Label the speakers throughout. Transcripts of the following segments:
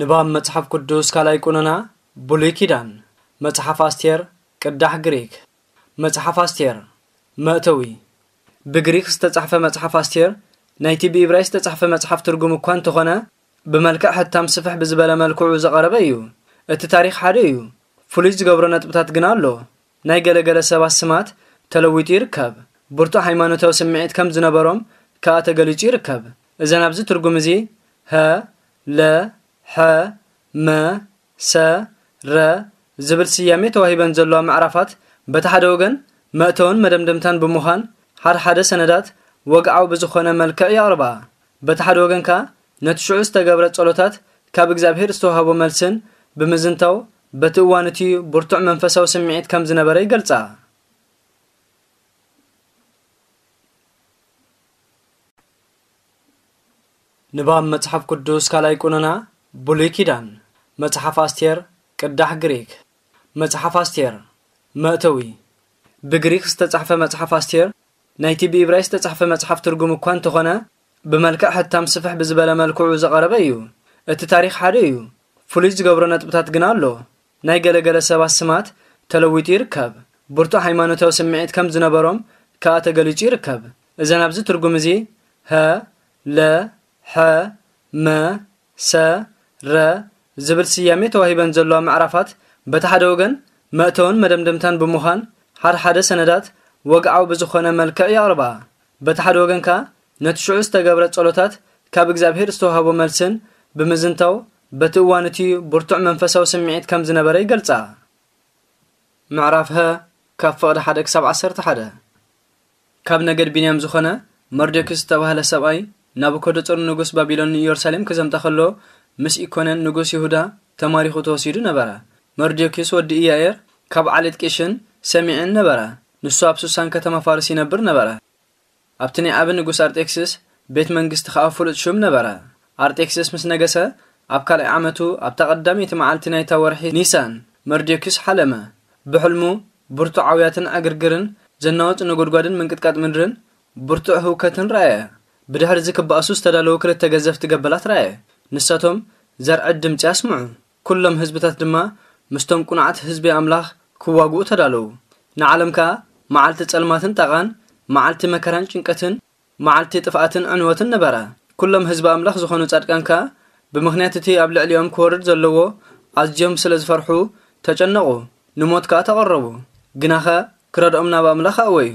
Speaker 1: ንባብ መጽሓፍ ቅዱስ ካልኣይ ቁነና ብሉይ ኪዳን መጽሓፍ ኣስቴር ቅዳሕ ግሪክ መጽሓፍ ኣስቴር መእተዊ ብግሪክ ዝተጻሕፈ መጽሓፍ ኣስቴር ናይቲ ብኢብራይ ዝተጻሕፈ መጽሓፍ ትርጉም እኳ እንተኾነ ብመልክዕ ሕታም ስፍሕ ብዝበለ መልክዑ ዘቐረበ እዩ እቲ ታሪክ ሓደ እዩ ፍሉይ ዝገብሮ ነጥብታት ግን ኣሎ ናይ ገለገለ ሰባት ስማት ተለዊጡ ይርከብ ብርቱዕ ሃይማኖታዊ ስምዒት ከም ዝነበሮም ከኣ ተገሊጹ ይርከብ እዘን ኣብዚ ትርጉም እዚ ሀ ለ ሐ መ ሰ ረ ዝብል ስያሜ ተዋሂበን ዘለዋ ምዕራፋት በቲ ሓደ ወገን መእተውን መደምደምታን ብምዃን ሓደ ሓደ ሰነዳት ወግዓዊ ብዝኾነ መልክዕ የቕርባ በቲ ሓደ ወገን ከ ነቲ ሽዑ ዝተገብረ ጸሎታት ካብ እግዚኣብሄር ዝተዋህቦ መልስን ብምዝንታው በቲ እዋን እቲ ብርቱዕ መንፈሳዊ ስምዒት ከም ዝነበረ ይገልጻ ንባብ መጽሓፍ ቅዱስ ካልኣይ ቁኑና ብሉይ ኪዳን መጽሓፍ ኣስቴር ቅዳሕ ግሪክ መጽሓፍ ኣስቴር መእተዊ ብግሪክ ዝተጻሕፈ መጽሓፍ ኣስቴር ናይቲ ብኢብራይ ዝተጻሕፈ መጽሓፍ ትርጉም እኳ እንተኾነ ብመልክዕ ሕታም ስፍሕ ብዝበለ መልክዑ ዘቐረበ እዩ እቲ ታሪክ ሓደ እዩ ፍሉይ ዝገብሮ ነጥብታት ግን ኣሎ ናይ ገለገለ ሰባት ስማት ተለዊጡ ይርከብ ብርቱ ሃይማኖታዊ ስምዒት ከም ዝነበሮም ከኣ ተገሊጹ ይርከብ እዘን ኣብዚ ትርጉም እዚ ሀ ለ ሐ መ ሰ ረ ዝብል ስያሜ ተዋሂበን ዘለዋ ምዕራፋት በቲ ሓደ ወገን መእተውን መደምደምታን ብምዃን ሓደ ሓደ ሰነዳት ወግዓዊ ብዝኾነ መልክዕ ይቕርባ በቲ ሓደ ወገን ከኣ ነቲ ሽዑ ዝተገብረ ጸሎታት ካብ እግዚኣብሄር ዝተዋህቦ መልስን ብምዝንታው በቲ እዋን እቲ ብርቱዕ መንፈሳዊ ስምዒት ከም ዝነበረ ይገልጻ ምዕራፍ ሀ ካብ ፍቕዲ 1 ክሳብ ሓደ ካብ ነገድ ቢንያም ዝኾነ መርዶክስ ዝተባህለ ሰብኣይ ናቡከደጾር ንጉስ ባቢሎን ኢየሩሳሌም ክዘምታ ከሎ ምስ ኢኮነን ንጉስ ይሁዳ ተማሪኹ ተወሲዱ ነበራ መርዶኪስ ወዲ ኢያኤር ካብ ዓሌት ቂሽን ሰሚዕን ነበራ ንሱ ኣብ ሱሳን ከተማ ፋርስ ይነብር ነበራ ኣብቲ ናይ ኣብ ንጉስ ኣርጤክስስ ቤት መንግስቲ ከዓ ፍሉጥ ሹም ነበራ ኣርጤክስስ ምስ ነገሰ ኣብ ካልኣይ ዓመቱ ኣብ ተቐዳሚቲ መዓልቲ ናይታ ወርሒ ኒሳን መርዶኪስ ሓለመ ብሕልሙ ብርቱዕ ዓውያትን ኣግርግርን ዘናወፅ ነጎድጓድን ምንቅጥቃጥ ምድርን ብርቱዕ ህውከትን ረአየ ብድሕሪ ዚ ክበኣሱ ዝተዳለዉ ክልተ ገዘፍቲ ገበላት ረአየ ንሳቶም ዘርዕድ ድምፂ ኣስምዑ ኩሎም ህዝብታት ድማ ምስቶም ቁንዓት ህዝቢ ኣምላኽ ክዋግኡ ተዳለዉ ንዓለም ከዓ መዓልቲ ጸልማትን ጠቓን መዓልቲ መከራን ጭንቀትን መዓልቲ ጥፍኣትን ዕንወትን ነበራ ኩሎም ህዝቢ ኣምላኽ ዝኾኑ ጻድቃን ከዓ ብምኽንያት እቲ ኣብ ልዕሊኦም ክወርድ ዘለዎ ኣዝዮም ስለ ዝፈርሑ ተጨነቑ ንሞት ከዓ ተቐረቡ ኸ ክረድኦም ናብ ኣምላኽ ኣወዩ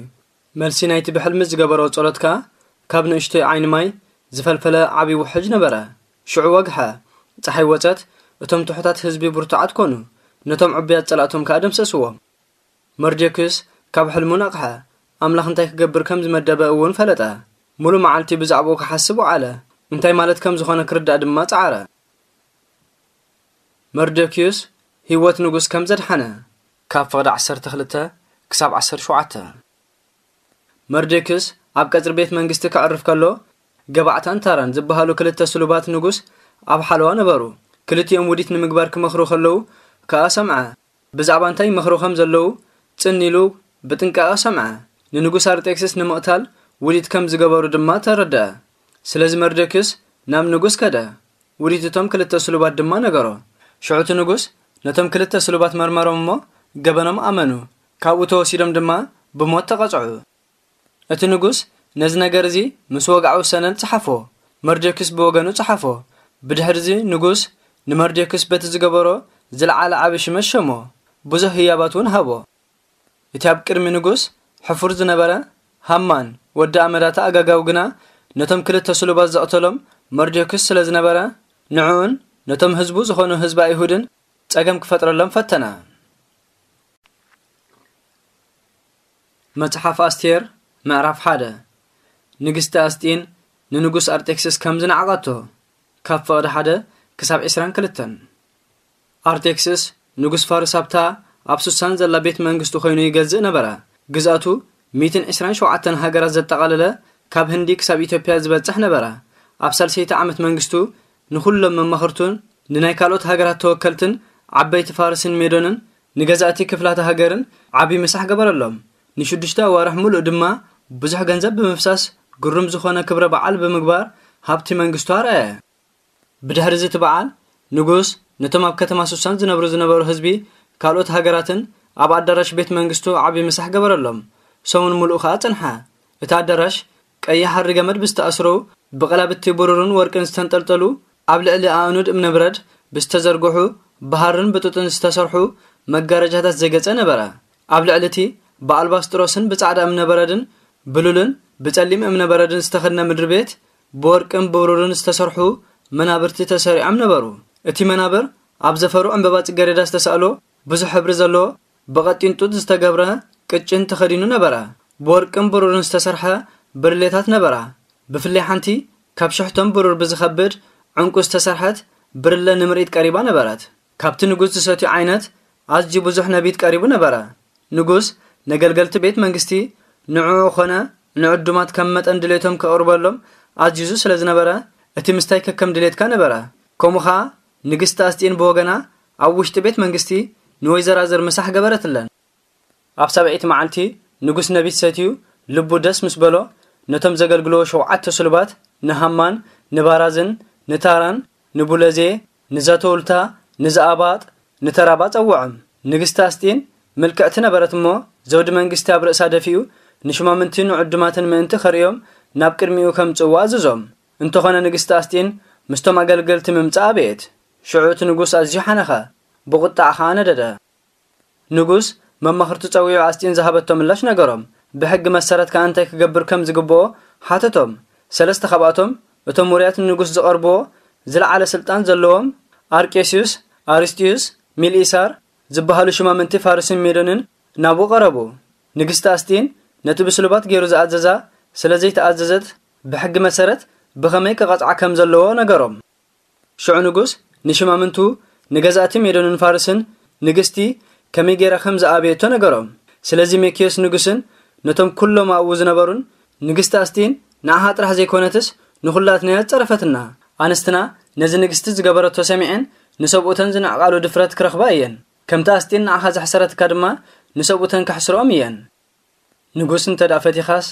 Speaker 1: መልሲ ናይቲ ብሕልሚ ዝገበሮ ጸሎትካ ካብ ንእሽቶይ ዓይኒ ማይ ዝፈልፈለ ዓብዪ ውሕጅ ነበረ ሽዑ ወግሓ ፀሓይ ወፀት እቶም ትሑታት ህዝቢ ብርቱዓት ኮኑ ነቶም ዕብያት ጸላእቶም ከዓ ደምሰስዎም መርጀክስ ካብ ሕልሙ ነቕሐ ኣምላኽ እንታይ ክገብር ከም ዝመደበ እውን ፈለጠ ሙሉእ መዓልቲ ብዛዕባኡ ክሓስብ ዓለ እንታይ ማለት ከም ዝኾነ ክርዳእ ድማ ጸዓረ መርደኪዩስ ህይወት ንጉስ ከም ዘድሓነ ካብ ፍቕዲ 12 ክሳብ 17 መርደኪዩስ ኣብ ቀጽሪ ቤት መንግስቲ ክዕርፍ ከሎ ገባዕታን ታራን ዝበሃሉ ክልተ ስሉባት ንጉስ ኣብ ሓለዋ ነበሩ ክልቲኦም ውዲት ንምግባር ክመኽሩ ከለዉ ከኣ ሰምዐ ብዛዕባ እንታይ ይመኽሩ ከም ዘለዉ ፅኒ ኢሉ ብጥንቃቐ ሰምዐ ንንጉስ ኣርጤክስስ ንምቕታል ውዲት ከም ዝገበሩ ድማ ተረድአ ስለዚ መርደክስ ናብ ንጉስ ከደ ውዲት እቶም ክልተ ስሉባት ድማ ነገሮ ሽዑቲ ንጉስ ነቶም ክልተ ስሉባት መርመሮም እሞ ገበኖም ኣመኑ ካብኡ ተወሲዶም ድማ ብሞት ተቐጽዑ እቲ ንጉስ ነዚ ነገር እዚ ምስ ወግዓዊ ሰነድ ፀሓፎ መርዴክስ ብወገኑ ፀሓፎ ብድሕር እዚ ንጉስ ንመርዴክስ በቲ ዝገበሮ ዝለዓለ ዓብ ሽመት ሸሞ ብዙሕ ህያባት እውን ሃቦ እቲ ኣብ ቅድሚ ንጉስ ሕፉር ዝነበረ ሃማን ወዲ ኣመዳታ ኣጋጋው ግና ነቶም ክልተ ስሉባት ዘቕተሎም መርዴክስ ስለ ዝነበረ ንዕኡን ነቶም ህዝቡ ዝኾኑ ህዝቢ ኣይሁድን ጸገም ክፈጥረሎም ፈተነ መፅሓፍ ኣስቴር ምዕራፍ ሓደ ንግስቲ ኣስጢን ንንጉስ ኣርጤክስስ ከም ዝነዓቐቶ ካብ ፍቕዲ ሓደ ክሳብ 22 ኣርቴክስስ ንጉስ ፋርሳብታ ኣብ ሱሳን ዘላ ቤት መንግስቱ ኮይኑ ይገዝእ ነበረ ግዝኣቱ 127 ሃገራት ዘጠቓለለ ካብ ህንዲ ክሳብ ኢትዮጵያ ዝበጽሕ ነበረ ኣብ ሳልሰይቲ ዓመት መንግስቱ ንዅሎም መማኽርቱን ንናይ ካልኦት ሃገራት ተወከልትን ዓበይቲ ፋርስን ሜዶንን ንገዛእቲ ክፍላት ሃገርን ዓብዪ ምሳሕ ገበረሎም ንሽዱሽተ ኣዋርሕ ምሉእ ድማ ብዙሕ ገንዘብ ብምፍሳስ ግሩም ዝኾነ ክብረ በዓል ብምግባር ሃብቲ መንግስቱ ኣርአየ ብድሕሪ እዚ እቲ በዓል ንጉስ ነቶም ኣብ ከተማ ሱሳን ዝነብሩ ዝነበሩ ህዝቢ ካልኦት ሃገራትን ኣብ ኣዳራሽ ቤት መንግስቱ ዓብዪ ምሳሕ ገበረሎም ሰሙን ምሉእ ከዓ ፅንሐ እቲ ኣዳራሽ ቀይሕ ሃሪ ገመድ ብዝተኣስሩ ብቐላብቲ ብሩርን ወርቅን ዝተንጠልጠሉ ኣብ ልዕሊ ኣእኑድ እምነብረድ ብዝተዘርግሑ ባህርን ብጡጥን ዝተሰርሑ መጋረጃታት ዘገፀ ነበረ ኣብ ልዕሊ እቲ ብኣልባስጥሮስን ብጻዕዳ እምነበረድን ብሉልን ብጸሊም እምነ በረድን ዝተኸድነ ምድሪ ቤት ብወርቅን ብብሩርን ዝተሰርሑ መናብርቲ ተሰሪዖም ነበሩ እቲ መናብር ኣብ ዘፈሩ ዕምበባ ጽገሬዳ ዝተሳእሎ ብዙሕ ሕብሪ ዘለዎ ብቐጢን ጡጥ ዝተገብረ ቅጭን ተኸዲኑ ነበረ ብወርቅን ብሩርን ዝተሰርሐ ብርሌታት ነበራ ብፍላይ ሓንቲ ካብ ሽሕቶም ብሩር ብዝኸብድ ዕንቁ ዝተሰርሐት ብርለ ንምርኢት ቀሪባ ነበረት ካብቲ ንጉስ ዝሰትዩ ዓይነት ኣዝዩ ብዙሕ ነቢት ቀሪቡ ነበረ ንጉስ ነገልገልቲ ቤት መንግስቲ ንዕኡ ኾነ ንዕዱማት ከም መጠን ድሌቶም ከቕርበሎም ኣዝዩ ስለ ዝነበረ እቲ ምስታይ ከከም ድሌትካ ነበረ ከምኡ ኸዓ ንግስቲ ኣስጢን ብወገና ኣብ ውሽጢ ቤት መንግስቲ ንወይዘራዝር ምሳሕ ገበረት ኣለን ኣብ ሰብዒቲ መዓልቲ ንጉስ ነቢት ሰትዩ ልቡ ደስ ምስ በሎ ነቶም ዘገልግልዎ ሸውዓተ ስሉባት ንሃማን ንባራዝን ንታራን ንቡለዜ ንዘተውልታ ንዝኣባጥ ንተራባ ፀውዖም ንግስቲ ኣስጢን ምልክዕቲ ነበረት እሞ ዘውዲ መንግስቲ ኣብ ርእሳ ደፊኡ ንሽማምንቲን ዕዱማትን ምእንቲ ኸርእዮም ናብ ቅድሚኡ ጽዋ ኣዝዞም እንተኾነ ንግስቲ ኣስጢን ምስቶም ኣገልገልቲ ምምጻእ ቤት ሽዑ እቲ ንጉስ ኣዝዩ ሓነኸ ብቝጣዕ ኸዓ ነደደ ንጉስ መማኽርቲ ጸዊዑ ኣስጢን ዝሃበቶ ምላሽ ነገሮም ብሕጊ መሰረት ከዓ እንታይ ክገብር ከም ዝግብኦ ሓተቶም ሰለስተ ኸብኣቶም እቶም ውርያት ንንጉስ ዝቐርብዎ ዝለዓለ ስልጣን ዘለዎም ኣርቄስዩስ ኣርስጢዩስ ሚልኢሳር ዝበሃሉ ሽማምንቲ ፋርስን ሜዶንን ናብኡ ቐረቡ ንግስቲ ኣስጢን ነቲ ብስልባት ገይሩ ዝኣዘዛ ስለዘይተኣዘዘት ብሕጊ መሰረት ብኸመይ ክቐፅዓ ከም ዘለዎ ነገሮም ሽዑ ንጉስ ንሽማምንቱ ንገዛእቲ ሜዶንን ፋርስን ንግስቲ ከመይ ገይራ ከም ዝኣብየቶ ነገሮም ስለዚ ሜኪዮስ ንጉስን ነቶም ኩሎም ኣብኡ ዝነበሩን ንግስቲ ኣስጢን ንኣሃ ጥራሕ ዘይኮነትስ ንኹላትና ዝፀረፈትና ኣንስትና ነዚ ንግስቲ ዝገበረቶ ሰሚዐን ንሰብኡተን ዝነዕቓሉ ድፍረት ክረኽባ እየን ከምቲ ኣስጢን ንኣኻ ዘሕሰረትካ ድማ ንሰብኡተን ካሕስሮኦም እየን ንጉስ እንተ ዳ ፈቲኻስ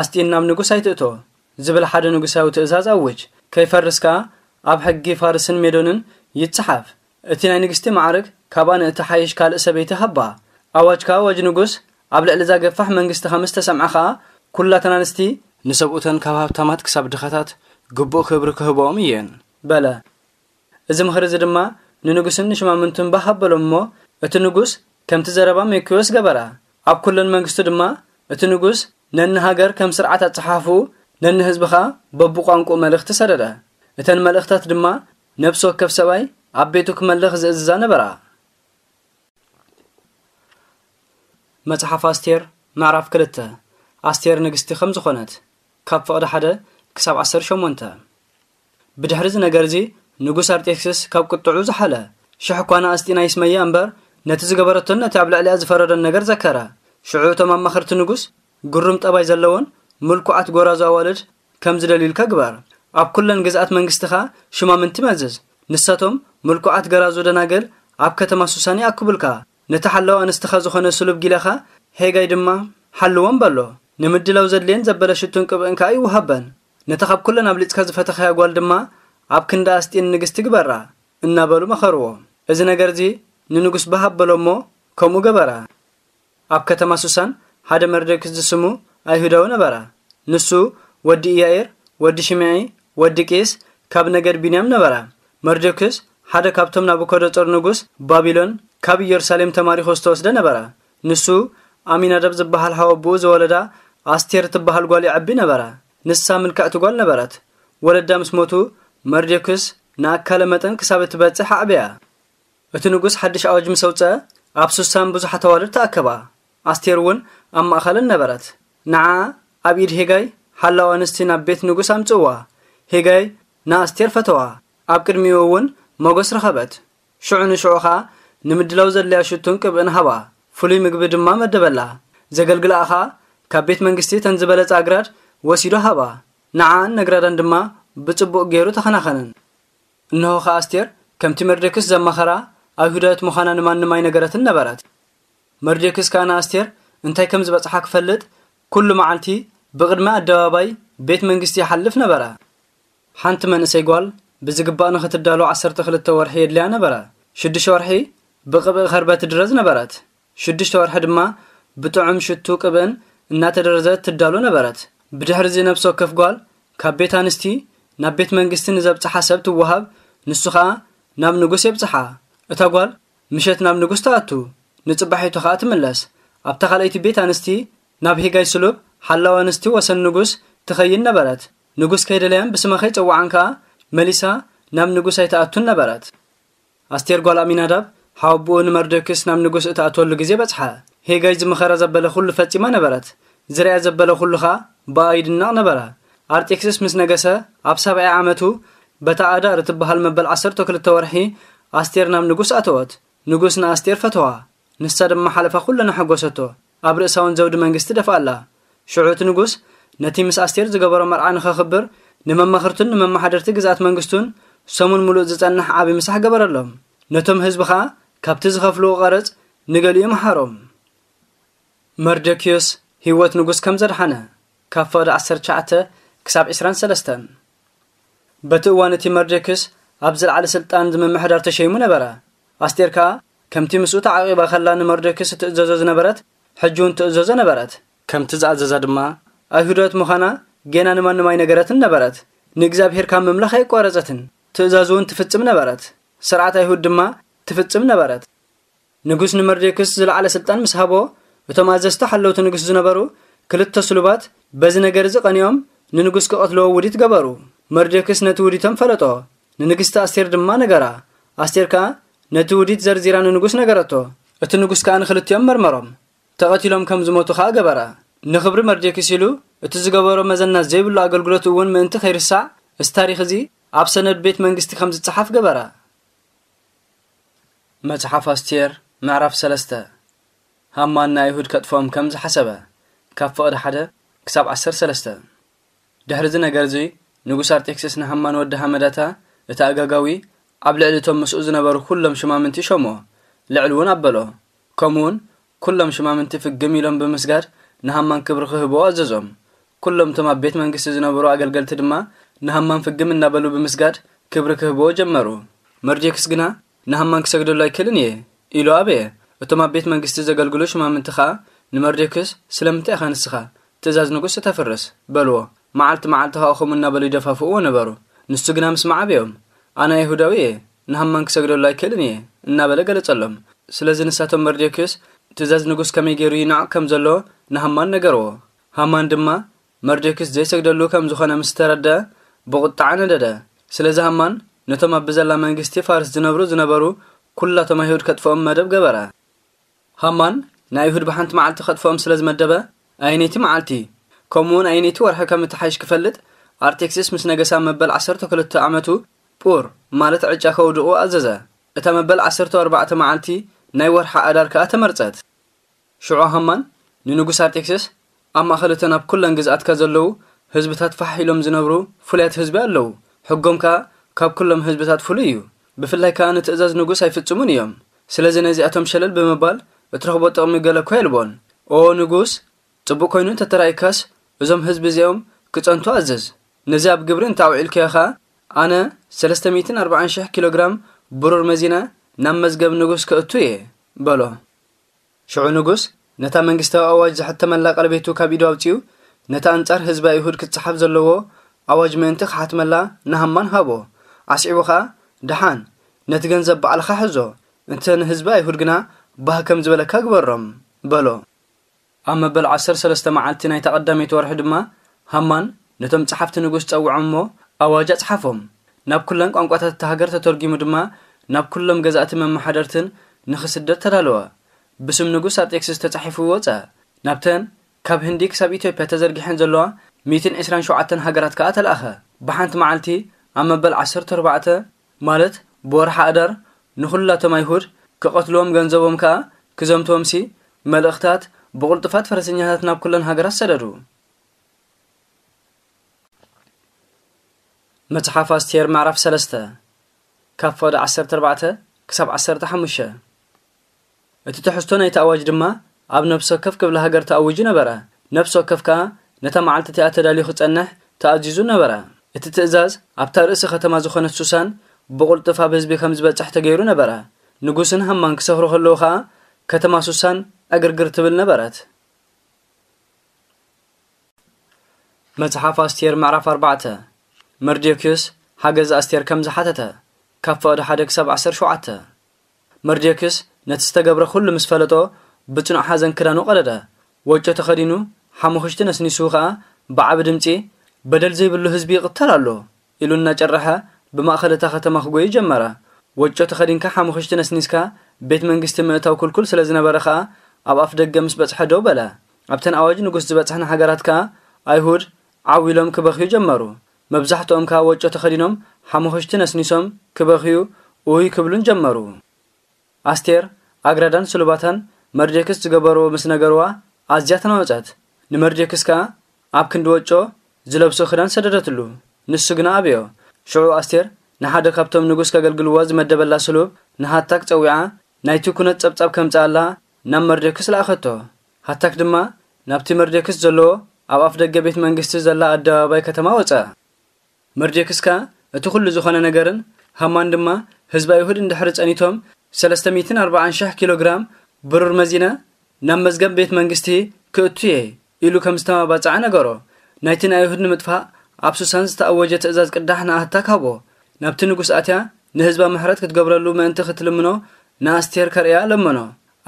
Speaker 1: ኣስጢን ናብ ንጉስ ኣይትእቶ ዝብል ሓደ ንጉሳዊ ትእዛዝ ኣውጅ ከይፈርስ ከዓ ኣብ ሕጊ ፋርስን ሜዶንን ይጽሓፍ እቲ ናይ ንግስቲ ማዕርግ ካብኣ ንእቲ ሓይሽ ካልእ ሰበይቲ ሃባ ኣዋጅ ከዓ ዋጅ ንጉስ ኣብ ልዕሊ እዛ ገፋሕ መንግስቲ ከም ተሰምዐ ከዓ ኩላተን ኣንስቲ ንሰብኡተን ካብ ሃብታማት ክሳብ ድኻታት ግቡእ ክብሪ ክህቦኦም እየን በለ እዚ ምኽሪ እዚ ድማ ንንጉስን ንሽማምንቱን ባሃበሎም እሞ እቲ ንጉስ ከምቲ ዘረባ ሜኪዎስ ገበራ ኣብ ኩለን መንግስቱ ድማ እቲ ንጉስ ነኒ ሃገር ከም ስርዓት ኣፀሓፉ ነኒ ህዝቢኻ በብቋንቁ መልእኽቲ ሰደደ እተን መልእኽታት ድማ ነብሲ ወከፍ ሰብኣይ ኣብ ቤቱ ክመልኽ ዝእዝዛ ነበራ መፅሓፍ ኣስቴር ምዕራፍ 2 ኣስቴር ንግስቲ ከም ዝኾነት ካብ ፍቕዲ 1 ክሳብ 18 ብድሕሪ ዚ ነገር እዚ ንጉስ ኣርጤክስስ ካብ ቅጥዑ ዝሓለ ሽሕኳና እኳ ናእስጢ እምበር ነቲ ዝገበረቶን ነቲ ኣብ ልዕሊኣ ዝፈረደን ነገር ዘከረ ሽዑ እቶም ኣማኸርቲ ንጉስ ጉሩም ጠባይ ዘለዎን ምልኩዓት ጎራዙ ኣዋልድ ከም ዝደሊልካ ግባር ኣብ ኩለን ግዝኣት መንግስትኻ ሽማምንቲ መዘዝ ንሳቶም ምልኩዓት ገራዙ ደናገል ኣብ ከተማ ሱሳኒ ኣክብልካ ነቲ ሓለዋ ኣንስትኻ ዝኾነ ስሉብ ጊለኻ ሄጋይ ድማ ሓልዎም በሎ ንምድላው ዘድልየን ዘበለ ሽቱን ቅብእን ከዓ ይውሃበን ነቲ ካብ ኩለን ኣብ ሊፅካ ዝፈተኸያ ጓል ድማ ኣብ ክንዳ ኣስጢን ንግስቲ ግበራ እናበሉ መኸርዎ እዚ ነገር እዚ ንንጉስ ባሃበሎ እሞ ከምኡ ገበራ ኣብ ከተማ ሱሳን ሓደ መርደክ ዝስሙ ኣይሁዳዊ ነበራ ንሱ ወዲ እያኤር ወዲ ሽምዒ ወዲ ቄስ ካብ ነገድ ቢንያም ነበራ መርደክስ ሓደ ካብቶም ናብከደፀር ንጉስ ባቢሎን ካብ ኢየሩሳሌም ተማሪኮ ዝተወስደ ነበራ ንሱ ኣሚናደብ ዝበሃል ሃወብኡ ዝወለዳ ኣስቴር እትበሃል ጓል ይዓቢ ነበረ ንሳ ምልካዕቲ ጓል ነበረት ወለዳ ምስ ሞቱ መርዴኩስ ንኣካለ መጠን ክሳብ እትበፅሕ ዓብያ እቲ ንጉስ ሓድሽ ኣዋጅ ምስ ኣውፅአ ኣብ ሱሳን ብዙሓት ኣዋልድ ተኣከባ ኣስቴር እውን ኣብ ማእኸልን ነበረት ንዓ ኣብ ኢድ ሄጋይ ሓላዊ ኣንስቲ ናብ ቤት ንጉስ ኣምፅዋ ሄጋይ ንኣስቴር ፈተዋ ኣብ ቅድሚኡ እውን መጎስ ረኸበት ሽዑ ንሽዑ ኸኣ ንምድላው ዘለያ ሽቱን ቅብእን ሃባ ፍሉይ ምግቢ ድማ መደበላ ዘገልግልኣ ኸኣ ካብ ቤት መንግስቲ ተን ዝበለፀ ኣግራድ ወሲዶ ሃባ ንዓን ነግራዳን ድማ ብፅቡቅ ገይሩ ተኸናኸነን እንሆ ኸ ኣስቴር ከምቲ መርደክስ ዘመኸራ ኣብ ኣይሁዳዊት ምዃና ንማንማይ ነገረትን ነበረት መርዴክስ ካና ኣስቴር እንታይ ከም ዝበፅሓ ክፈልጥ ኩሉ መዓልቲ ብቕድሚ ኣደባባይ ቤት መንግስቲ ይሓልፍ ነበረ ሓንቲ መንእሰይ ጓል ብዝግባእ ንኽትዳሎ 12 ወርሒ የድልያ ነበረ 6 ወርሒ ብቕብእ ኸርበት ድረዝ ነበረት 6 ወርሒ ድማ ብጥዑም ሽቱ ቅብእን እናተደረዘት ትዳሎ ነበረት ብድሕሪ ዚ ነብሶ ከፍ ጓል ካብ ቤት ኣንስቲ ናብ ቤት መንግስቲ ንዘብፅሓ ሰብ ትወሃብ ንሱ ኸኣ ናብ ንጉስ የብፅሓ እታ ጓል ምሸት ናብ ንጉስ ተኣቱ ንፅባሒቱ ከዓ ትምለስ ኣብታ ካልኣይቲ ቤት ኣንስቲ ናብ ሂጋይ ስሉብ ሓላዊ ኣንስቲ ወሰን ንጉስ ትኸይድ ነበረት ንጉስ ከይደለያን ብስመኸይ ፀዋዓን ከዓ መሊሳ ናብ ንጉስ ኣይተኣቱን ነበረት ኣስቴር ጓል ኣሚናዳብ ሓወብኡ ንመርደክስ ናብ ንጉስ እተኣትወሉ ግዜ በፅሐ ሄጋይ ዝምኸረ ዘበለ ኩሉ ፈፂማ ነበረት ዝርያ ዘበለ ኩሉ ከዓ ብኣ ይድናቕ ነበረ ኣርጤክስስ ምስ ነገሰ ኣብ ሰብኣይ ዓመቱ በታ ኣዳር እትበሃል መበል 12 ወርሒ ኣስቴር ናብ ንጉስ ኣተወት ንጉስ ንኣስቴር ፈተዋ ንሳ ድማ ሓለፋ ኩለና ሓጐሰቶ ኣብ ርእሳውን ዘውዲ መንግስቲ ደፋ ኣላ ሽዑ ንጉስ ነቲ ምስ ኣስቴር ዝገበሮ መርዓ ንኸኽብር ንመማኽርቱን ንመማሓደርቲ ግዛኣት መንግስቱን ሰሙን ምሉእ ዝጸንሕ ዓብዪ ምሳሕ ገበረሎም ነቶም ህዝቢ ኸኣ ካብቲ ዝኸፍልዎ ቐረጽ ንገሊኡ መሓሮም መርደኪዮስ ህይወት ንጉስ ከም ዘድሓነ ካብ ፈቕዲ 19 ክሳብ 23 በቲ እዋን እቲ መርደኪዮስ ኣብ ዝለዕለ ስልጣን ዝምምሕዳር ተሸይሙ ነበረ ኣስቴር ከኣ ከምቲ ምስኡ ተዓቂባ ከላ ንመርዶክስ ትእዘዞ ዝነበረት ሕጂ እውን ትእዘዞ ነበረት ከምቲ ዝኣዘዛ ድማ ኣይሁዶት ምዃና ጌና ንማንማይ ነገረትን ነበረት ንእግዚኣብሄር ካብ ምምላኽ ኣይቋረፀትን ትእዛዝ እውን ትፍፅም ነበረት ስርዓት ኣይሁድ ድማ ትፍፅም ነበረት ንጉስ ንመርዴክስ ዝለዓለ ስልጣን ምስ ሃቦ እቶም ኣዘዝቲ ሓለውቲ ንጉስ ዝነበሩ ክልተ ስሉባት በዚ ነገር እዚ ቐኒኦም ንንጉስ ክቐትለዎ ውዲት ገበሩ መርዴክስ ነቲ ውዲቶም ፈለጦ ንንግስቲ ኣስቴር ድማ ነገራ ኣስቴር ከዓ ነቲ ውዲት ዘርዚራ ንንጉስ ነገረቶ እቲ ንጉስ ከዓ ንክልትኦም መርመሮም ተቐቲሎም ከም ዝሞቱ ከዓ ገበረ ንክብሪ መርዴኪስ ኢሉ እቲ ዝገበሮ መዘናት ዘይብሉ ኣገልግሎት እውን ምእንቲ ከይርሳዕ እዚ ታሪክ እዚ ኣብ ሰነድ ቤት መንግስቲ ከም ዝፀሓፍ ገበረ መፅሓፍ ኣስቴር ምዕራፍ ሰለስተ ሃማን ናይ ኣይሁድ ከጥፎም ከም ዝሓሰበ ካብ ፍቕዲ ሓደ ክሳብ 13 ድሕሪ ዚ ነገር እዚ ንጉስ ኣርጤክስስ ንሃማን ወዲ ሃመዳታ እቲ ኣጋጋዊ ኣብ ልዕሊ እቶም ምስኡ ዝነበሩ ኩሎም ሽማምንቲ ሸምኦ ልዕሊ እውን ኣበልኦ ከምኡውን ኩሎም ሽማምንቲ ፍግም ኢሎም ብምስጋድ ንሃማን ክብሪ ክህቦ ኣዘዞም ኩሎም እቶም ኣብ ቤት መንግስቲ ዝነበሩ ኣገልገልቲ ድማ ንሃማን ፍግም እናበሉ ብምስጋድ ክብሪ ክህቦ ጀመሩ መርዴክስ ግና ንሃማን ክሰግደሉ ኣይክእልን እየ ኢሉ ኣብየ እቶም ኣብ ቤት መንግስቲ ዘገልግሉ ሽማምንቲ ከዓ ንመርዴክስ ስለምንታይ ኢኻ ንስኻ ትእዛዝ ንጉስ እተፍርስ በልዎ መዓልቲ መዓልቲ ካብኹም እናበሉ ይደፋፍእዎ ነበሩ ንሱ ግና ምስ መዓብዮም አነ አይሁዳዊ ንሃማን ክሰግደሉ ኣይክእልን እየ እናበለ ገለጸሎም ስለዚ ንሳቶም መርዶክዮስ ትእዛዝ ንጉስ ከመይ ገይሩ ይንዕቕ ከም ዘለዎ ንሃማን ነገርዎ ሃማን ድማ መርዶክስ ዘይሰግደሉ ከም ዝኾነ ምስ ተረድአ ብቑጣዓ ነደደ ስለዚ ሃማን ነቶም ኣብ ብዘላ መንግስቲ ፋርስ ዝነብሩ ዝነበሩ ኵላቶም ኣይሁድ ከጥፍኦም መደብ ገበረ ሃማን ናይ ንኣይሁድ ብሓንቲ መዓልቲ ከጥፎኦም ስለ ዝመደበ ኣይነይቲ መዓልቲ ከምኡ እውን ኣይነይቲ ወርሒ ከም እትሓይሽ ክፈልጥ ኣርቴክስስ ምስ ነገሳ መበል 12 ዓመቱ ፑር ማለት ዕጫ ከውድቑ ኣዘዘ እታ መበል 14 መዓልቲ ናይ ወርሓ ኣዳር ከኣ ተመርፀት ሽዑ ሃማን ንንጉስ ኣርጤክስስ ኣብ ማእኸል እተን ኣብ ኩለን ግዝኣትካ ዘለዉ ህዝብታት ፋሒሎም ዝነብሩ ፍሉያት ህዝቢ ኣለዉ ሕጎም ከኣ ካብ ኩሎም ህዝብታት ፍሉይ እዩ ብፍላይ ከዓ ንትእዛዝ ንጉስ ኣይፍጽሙን እዮም ስለዚ ነዚኣቶም ሸለል ብምባል እትረኽቦ ጥቕሚ ገለ እኳ የልቦን ኦ ንጉስ ጽቡቕ ኮይኑ እንተተራእይካስ እዞም ህዝቢ እዚኦም ክጸንቱ ኣዘዝ ነዚ ኣብ ግብሪ እንተኣውዒልክዮ ኸኣ ኣነ 340 ኪሎ ግራም ብሩር መዚና ናብ መዝገብ ንጉስ ክእቱ እየ በሎ ሽዑ ንጉስ ነታ መንግስታዊ ኣዋጅ ዝሓተመላ ቀልቤቱ ካብ ኢዱ ኣውፅኡ ነታ ኣንጻር ህዝቢ ኣይሁድ ክትጽሓፍ ዘለዎ ኣዋጅ ምእንቲ ክሓትመላ ንሃማን ሃቦ ኣስዒቡ ኸኣ ድሓን ነቲ ገንዘብ በዕልኻ ሕዞ እንተ ንህዝቢ ኣይሁድ ግና ባህ ከም ዝበለካ ግበሮም በሎ ኣብ መበል 13 መዓልቲ ናይ ቐዳመይቲ ወርሒ ድማ ሃማን ነቶም ፀሓፍቲ ንጉስ ፀውዖም እሞ ኣዋጅ ኣፅሓፎም ናብ ኩለን ቋንቋታት እቲ ሃገር ተተርጊሙ ድማ ናብ ኩሎም ገዛእቲ መመሓደርትን ንኽስደድ ተዳለወ ብስም ንጉስ ኣርጤክስስ ተጻሒፉ ወፀ ናብተን ካብ ህንዲ ክሳብ ኢትዮጵያ ተዘርጊሐን ዘለዋ 127 ሃገራት ከዓ ተለኣኸ ብሓንቲ መዓልቲ ኣብ መበል 14 ማለት ብወርሓ ኣዳር ንኹላቶም ኣይሁድ ክቐትልዎም ገንዘቦም ከዓ ክዘምትዎምሲ መልእኽታት ብቕልጡፋት ፈረሰኛታት ናብ ኩለን ሃገራት ሰደዱ متحف استير معرف سلسته كفود عصر تربعته كسب عصر تحمشة أنت تحسون أي تأوج دما أب نفسه كف قبل هجر تأوج نبرة نفسه كف كا نتم علت تأتي دالي خط أنه تأجيز نبرة أنت تأزاز أب تارس ختم زخنة سوسان بقول تفا بز بخمس بتحت جيرو نبرة نجوسن هم منك سهر خلوها كتم سوسان أجر قرت بالنبرات متحف استير معرف أربعته መርዴክዮስ ሓገዝ ኣስቴር ከም ዝሓተተ ካብ ፍቕዲ ሓደ ክሳብ 17 መርዴክዮስ ነቲ ዝተገብረ ኩሉ ምስ ፈለጦ ብፅኑዕ ሓዘን ክዳኑ ቀደደ ወጮ ተኸዲኑ ሓሙኽሽቲ ነስኒሱ ኸኣ ብዓብ ድምፂ በደል ዘይብሉ ህዝቢ ይቕተል ኣሎ ኢሉ እናጨረሐ ብማእኸል እታ ኸተማ ክጐዩ ጀመረ ወጮ ተኸዲንካ ሓሙኽሽቲ ነስኒስካ ቤት መንግስቲ ምእታው ኩልኩል ስለ ዝነበረ ኸኣ ኣብ ኣፍ ደገ ምስ በጽሐ ደው በለ ኣብተን ኣዋጅ ንጉስ ዝበጽሐን ሃገራት ከኣ ኣይሁድ ዓዊሎም ክበኽዩ ጀመሩ መብዛሕትኦም ካብ ወጮ ተኸዲኖም ሓመኾሽቲ ነስኒሶም ክበኽዩ እውይ ክብሉን ጀመሩ ኣስቴር ኣግራዳን ስሉባታን መርዴክስ ዝገበርዎ ምስ ነገርዋ ኣዝያ ተናወፀት ንመርዴክስ ከዓ ኣብ ክንዲ ወጮ ዝለብሶ ክዳን ሰደደትሉ ንሱ ግና ኣብዮ ሽዑ ኣስቴር ንሓደ ካብቶም ንጉስ ከገልግልዋ ዝመደበላ ስሉብ ንሃታክ ፀዊዓ ናይቲ ኩነት ጸብጻብ ከምጽኣላ ናብ መርዴክስ ላኣኸቶ ሃታክ ድማ ናብቲ መርዴክስ ዘለዎ ኣብ ኣፍ ደገ ቤት መንግስቲ ዘላ ኣደባባይ ከተማ ወፀ መርጀ ክስካ እቲ ኩሉ ዝኾነ ነገርን ሃማን ድማ ህዝባ ይሁድ እንድሕሪ ጸኒቶም 340,000 ኪሎ ግራም ብሩር መዚና ናብ መዝገብ ቤት መንግስቲ ክእቱ እየ ኢሉ ከም ዝተማባፅዐ ነገሮ ናይቲ ናይ ይሁድ ንምጥፋእ ኣብ ሱሳን ዝተኣወጀ ትእዛዝ ቅዳሕ ንኣህታ ካቦ ናብቲ ንጉስ ኣትያ ንህዝባ ምሕረት ክትገብረሉ ምእንቲ ክትልምኖ ንኣስቴር ከርእያ ለመኖ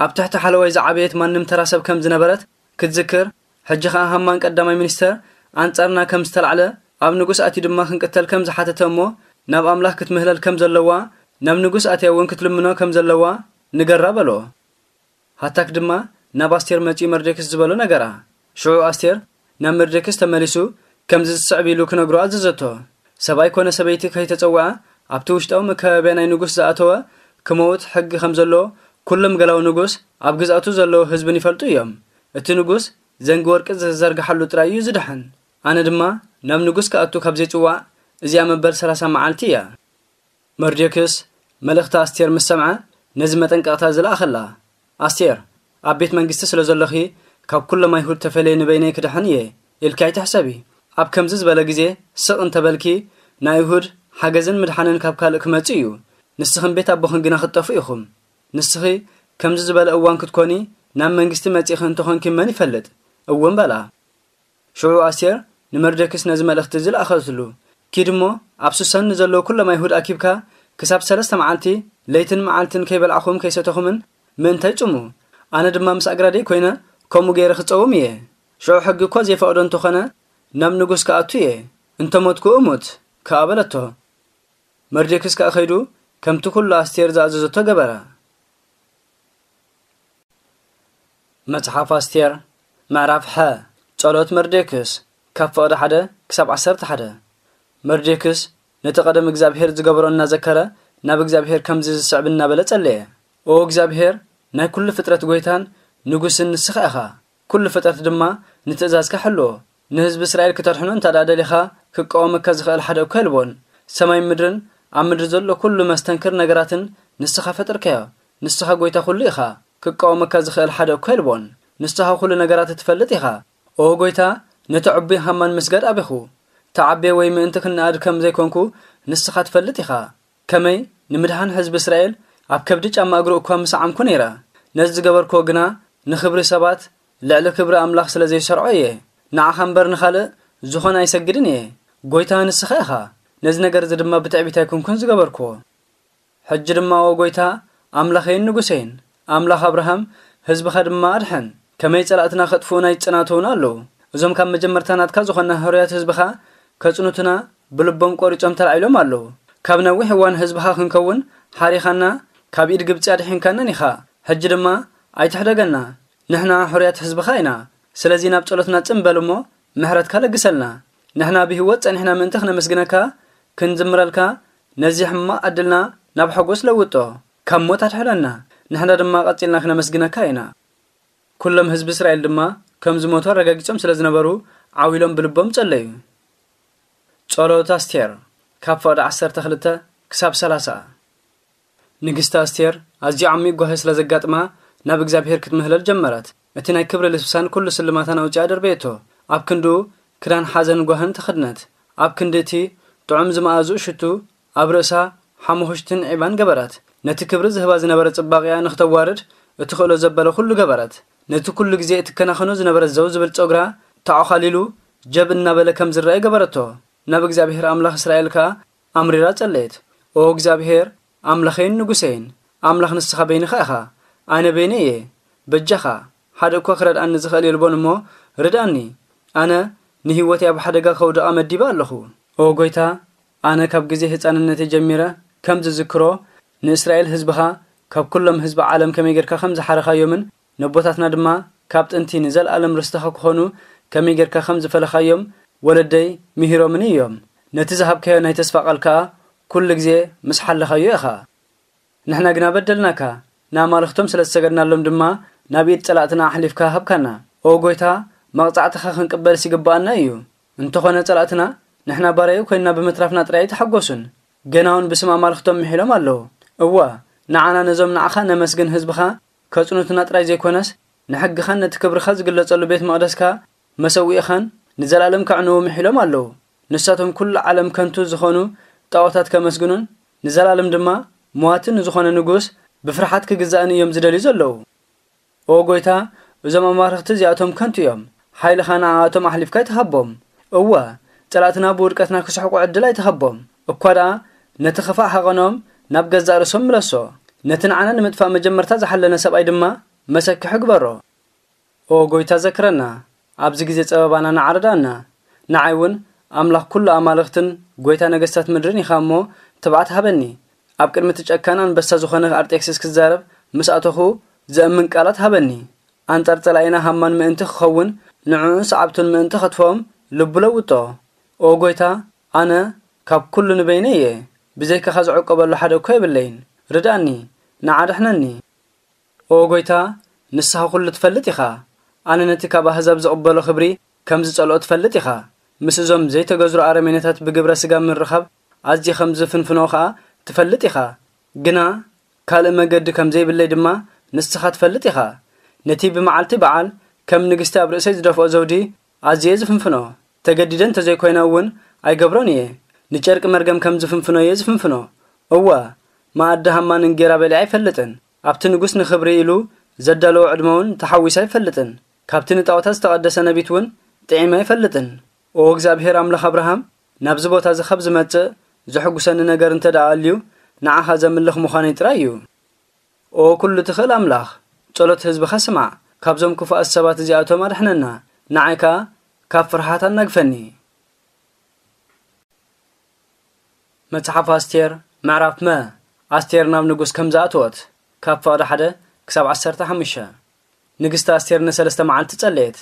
Speaker 1: ኣብ ትሕቲ ሓለወይ ዝዓበየት ማንም ተራሰብ ከም ዝነበረት ክትዝክር ሕጂ ከዓ ሃማን ቀዳማይ ሚኒስተር ኣንጻርና ከም ዝተላዕለ ኣብ ንጉስ ኣትዩ ድማ ክንቅተል ከም ዝሓተተ እሞ ናብ ኣምላኽ ክትምህለል ከም ዘለዋ ናብ ንጉስ ኣትያ እውን ክትልምኖ ከም ዘለዋ ንገራ በሎ ሃታክ ድማ ናብ ኣስቴር መጪ መርደክስ ዝበሎ ነገራ ሽዑ ኣስቴር ናብ መርደክስ ተመሊሱ ከምዚ ዝስዕብ ኢሉ ክነግሮ ኣዘዘቶ ሰብኣይ ኮነ ሰበይቲ ከይተፀውዐ ኣብቲ ውሽጣዊ መከባብያ ናይ ንጉስ ዝኣተወ ክመውት ሕጊ ከም ዘለዎ ኩሎም ገላዊ ንጉስ ኣብ ግዝኣቱ ዘለዎ ህዝብን ይፈልጡ እዮም እቲ ንጉስ ዘንጊ ወርቂ ዝዘርግሓሉ ጥራይ እዩ ዝድሕን ኣነ ድማ ናብ ንጉስ ከኣቱ ካብ ዘይፅዋዕ እዚኣ መበል 30 መዓልቲ እያ መርድክስ መልእኽቲ ኣስቴር ምስ ሰምዐ ነዚ መጠንቀቕታ ዝለኣኸላ ኣስቴር ኣብ ቤት መንግስቲ ስለ ዘለኺ ካብ ኩሎም ኣይሁድ ተፈለየ ንበይነይ ክድሕን እየ ኢልካ ይትሕሰብ ኣብ ከምዚ ዝበለ ግዜ ስቕ እንተበልኪ ናይ ኣይሁድ ሓገዝን ምድሓንን ካብ ካልእ ክመጽእ እዩ ንስኽን ቤት ኣቦኽን ግና ክትጠፉ ኢኹም ንስኺ ከምዚ ዝበለ እዋን ክትኮኒ ናብ መንግስቲ መጺእኺ እንተኾንኪ መን ይፈልጥ እውን በላ ሽዑ ኣስቴር ንመርደክስ ነዚ መልእኽቲ እዚ ለኣኸትሉ ኪድሞ ኣብ ሱሰን ንዘለዉ ኩሎም ኣይሁድ ኣኪብካ ክሳብ ሰለስተ መዓልቲ ለይትን መዓልትን ከይበልዓኹም ከይሰተኹምን ምእንታይ ፅሙ ኣነ ድማ ምስ ኣግራደይ ኮይነ ከምኡ ገይረ ክፀውም እየ ሽዑ ሕጊ እኳ ዘይፈቕዶ እንተኾነ ናብ ንጉስ ክኣቱ እየ እንተሞትኩ እሙት ካኣበለቶ መርዴክስ ከዓ ኸይዱ ከምቲ ኩሉ ኣስቴር ዝኣዘዘቶ ገበረ መፅሓፍ ኣስቴር ምዕራፍ ሓ ጸሎት መርዴክስ ካብ ፍቕዲ ሓደ ክሳብ ዓሰርተ ሓደ መርዴክስ ነቲ ቐደም እግዚኣብሔር ዝገብሮ እናዘከረ ናብ እግዚኣብሔር ከምዚ ዝስዕብ እናበለ ጸለየ ኦ እግዚኣብሔር ናይ ኵሉ ፍጥረት ጐይታን ንጉስን ንስኻ ኢኻ ኵሉ ፍጥረት ድማ ንትእዛዝካ ሕልዎ ንህዝቢ እስራኤል ክተርሕኖ እንታዳደሊኻ ክቃወመካ ዝኽእል ሓደ እኳ ይልቦን ሰማይ ምድርን ኣብ ምድሪ ዘሎ ኵሉ መስተንክር ነገራትን ንስኻ ፈጥርካዮ ንስኻ ጐይታ ኵሉ ኢኻ ክቃወመካ ዝኽእል ሓደ እኳ ይልቦን ንስኻ ኵሉ ነገራት እትፈልጥ ኢኻ ኦ ጐይታ ነቲ ዕቢ ሃማን ምስጋድ ኣበኹ ተዓብየ ወይ ምእንቲ ክነኣድ ከም ዘይኮንኩ ንስኻ ትፈልጥ ኢኻ ከመይ ንምድሃን ህዝቢ እስራኤል ኣብ ከብዲ ጫማ እግሪ እኳ ምስዓምኩ ነይራ ነዚ ዝገበርኮ ግና ንኽብሪ ሰባት ልዕሊ ክብሪ ኣምላኽ ስለ ዘይሰርዖ እየ ንዓኻ እምበር ንኻልእ ዝኾነ ኣይሰግድን እየ ጐይታ ንስኻ ኢኻ ነዚ ነገር እዚ ድማ ብትዕቢታይ ኩንኩን ዝገበርክዎ ሕጂ ድማ ዎ ጐይታ ኣምላኸይን ንጉሰይን ኣምላኽ ኣብርሃም ህዝብኻ ድማ ኣድሐን ከመይ ጸላእትና ኸጥፍኡናይ ጽናትውን ኣለዉ እዞም ካብ መጀመርታናትካ ዝኾነ ህርያት ህዝብኻ ከፅኑትና ብልቦም ቆሪፆም ተላዒሎም ኣለዉ ካብ ነዊሕ እዋን ህዝብኻ ክንከውን ሓሪኻና ካብ ኢድ ግብፂ ኣድሒንካነን ኢኻ ሕጂ ድማ ኣይትሕደገና ንሕና ሕርያት ህዝብኻ ኢና ስለዚ ናብ ጸሎትና ፅምበል እሞ ምሕረትካ ለግሰልና ንሕና ብህይወት ፀኒሕና ምእንቲ ክነመስግነካ ክንዝምረልካ ነዚ ሕማቕ ኣድልና ናብ ሓጎስ ለውጦ ካብ ሞት ኣትሕደና ንሕና ድማ ቐጺልና ክነመስግነካ ኢና ኵሎም ህዝቢ እስራኤል ድማ ከም ዝሞቱ ኣረጋጊፆም ስለ ዝነበሩ ዓዊሎም ብልቦም ጸለዩ ጸሎት ኣስቴር ካብ ፍቕዲ 12 ክሳብ 30 ንግስቲ ኣስቴር ኣዝዩ ዓሚ ጓሂ ስለ ዘጋጥማ ናብ እግዚኣብሔር ክትምህለል ጀመረት እቲ ናይ ክብሪ ልስብሳን ኩሉ ስልማታን ኣውጪኣ ደርቤየቶ ኣብ ክንዲ ክዳን ሓዘን ጓህን ተኸድነት ኣብ ክንዲ እቲ ጥዑም ዝመኣዝኡ ሽቱ ኣብ ርእሳ ሓሙኽሽትን ዒባን ገበረት ነቲ ክብሪ ዝህባ ዝነበረ ጽባቐያ ንኽተዋርድ እቲ ክእሎ ዘበለ ኩሉ ገበረት ነቲ ኩሉ ግዜ እትከናኸኖ ዝነበረት ዘው ዝብል ጸጉራ ተዓኻሊሉ ጀብ እናበለ ከም ዝረአ ገበረቶ ናብ እግዚኣብሔር ኣምላኽ እስራኤል ከኣ ኣምሪራ ጸለየት ኦ እግዚኣብሔር ኣምላኸይን ንጉሰይን ኣምላኽ ንስኻ በይኒኻ ኢኻ ኣነ በይነ እየ በጃኻ ሓደ እኳ ክረድኣኒ ዝኽእል የልቦን እሞ ርዳኣኒ ኣነ ንህይወት ኣብ ሓደጋ ከውድቓ መዲባ ኣለኹ ኦ ጐይታ ኣነ ካብ ግዜ ህፃንነተ ጀሚረ ከም ዝዝክሮ ንእስራኤል ህዝብኻ ካብ ኩሎም ህዝቢ ዓለም ከመይ ጌርካ ከም ዝሓረኻዮምን ነቦታትና ድማ ካብ ጥንቲ ንዘለኣለም ርስትኻ ክኾኑ ከመይ ጌርካ ከም ዝፈለኻዮም ወለደይ ምሂሮምኒ እዮም ነቲ ዝሃብካዮ ናይ ተስፋ ቓል ከዓ ኵሉ ግዜ ምስ ሓለኻዮ ኢኻ ንሕና ግና በደልናካ ንኣማልኽቶም ስለ ዝሰገድናሎም ድማ ናብ ኢድ ጸላእትና ኣሕሊፍካ ሃብካና ኦ ጐይታ መቕጻዕትኻ ክንቅበልስ ይግባአና እዩ እንተኾነ ጸላእትና ንሕና ባርዩ ኮይንና ብምትራፍና ጥራይ ተሓጐሱን ገናውን ብስም ኣማልኽቶም ምሒሎም ኣለዉ እዋ ንዓና ነዞም ንዓኻ ነመስግን ህዝብኻ ከጽኑትና ጥራይ ዘይኮነስ ንሕጊኻን ነቲ ክብርኻ ዝግለጸሉ ቤት መቕደስካ መሰዊእኻን ንዘላለም ካዕንዎ ምሒሎም ኣለዉ ንሳቶም ኩሉ ዓለም ከንቱ ዝኾኑ ጣዖታት ከመስግኑን ንዘላለም ድማ ምዋትን ንዝኾነ ንጉስ ብፍርሓት ክግዛእን እዮም ዝደልዩ ዘለዉ ኦ ጎይታ እዞም ኣማርኽቲ እዚኣቶም ከንቱ እዮም ሓይልኻ ንዓኣቶም ኣሕሊፍካ ይትሃቦም እወ ጠላትና ብውድቀትና ክስሕቁ ዕድል ኣይትሃቦም እኳ ደኣ ነቲ ኽፋእ ሓቐኖም ናብ ገዛእ ርእሶም ምለሶ ነቲ ንዓና ንምጥፋእ መጀመርታ ዝሓለነ ሰብኣይ ድማ መሰክሕ ግበሮ ኦ ጎይታ ዘክረና ኣብዚ ግዜ ጸበባና ንዓረዳና ንዓይ እውን ኣምላኽ ኵሉ ኣማልኽትን ጐይታ ነገስታት ምድርን ኢኻ እሞ ትብዓት ሃበኒ ኣብ ቅድሚ እቲ ጨካን ኣንበሳ ዝኾነ ኣርጤክስስ ክዛረብ ምስ ኣተኹ ዘእምን ቃላት ሃበኒ ኣንጻር ጸላኢና ሃማን ምእንቲ ክኸውን ንዕኡ ሰዓብቱን ምእንቲ ኸትፎም ልቡ ለውጦ ኦ ጐይታ ኣነ ካብ ኵሉ ንበይነ እየ ብዘይካኻ ዝዕቀበሉ ሓደ እኳ የብለይን ርዳእኒ ንዓድሕነኒ ኦ ጐይታ ንስኻ ዅሉ ትፈልጥ ኢኻ ኣነ ነቲ ካብ ኣሕዛብ ዝቕበሎ ኽብሪ ከም ዝጸልኦ ትፈልጥ ኢኻ ምስ እዞም ዘይተገዝሩ ኣረሜነታት ብግብረ ስጋ ምርኻብ ኣዝየ ኸም ዝፍንፍኖ ኸኣ ትፈልጥ ኢኻ ግና ካልእ መገዲ ከም ዘይብለይ ድማ ንስኻ ትፈልጥ ኢኻ ነቲ ብመዓልቲ በዓል ከም ንግስቲ ኣብ ርእሰይ ዝደፍኦ ዘውዲ ኣዝየ ዝፍንፍኖ ተገዲደ እንተ ዘይኮይነ እውን ኣይገብሮን እየ ንጨርቂ መርገም ከም ዝፍንፍኖ እየ ዝፍንፍኖ እዋ ማኣዲ ሃማን እንጌራ በሊ ኣይፈልጥን ኣብቲ ንጉስ ንኽብሪ ኢሉ ዘዳለዎ ዕድመ እውን ተሓዊሰ ኣይፈልጥን ካብቲ ንጣዖታት ዝተቐደሰ ነቢት እውን ጥዒመ ኣይፈልጥን ኦ እግዚኣብሄር ኣምላኽ ኣብርሃም ናብዚ ቦታ እዚ ኸብ ዝመጽእ ዘሐጉሰኒ ነገር እንተ ደኣ ኣልዩ ንዓኻ ዘምልኽ ምዃነይ ጥራይ እዩ ኦ ኵሉ ትኽእል ኣምላኽ ጸሎት ህዝቢኻ ስማዕ ካብዞም ክፉኣት ሰባት እዚኣቶም ኣድሕነና ንዓይ ከኣ ካብ ፍርሓት ኣናግፈኒ መጽሓፍ ኣስቴር ምዕራፍ መ ኣስቴር ናብ ንጉስ ከም ዝኣተወት ካብ ፍቕዲ ሓደ ክሳብ 1 15 ንግስቲ ኣስቴር ንሰለስተ መዓልቲ ጸለየት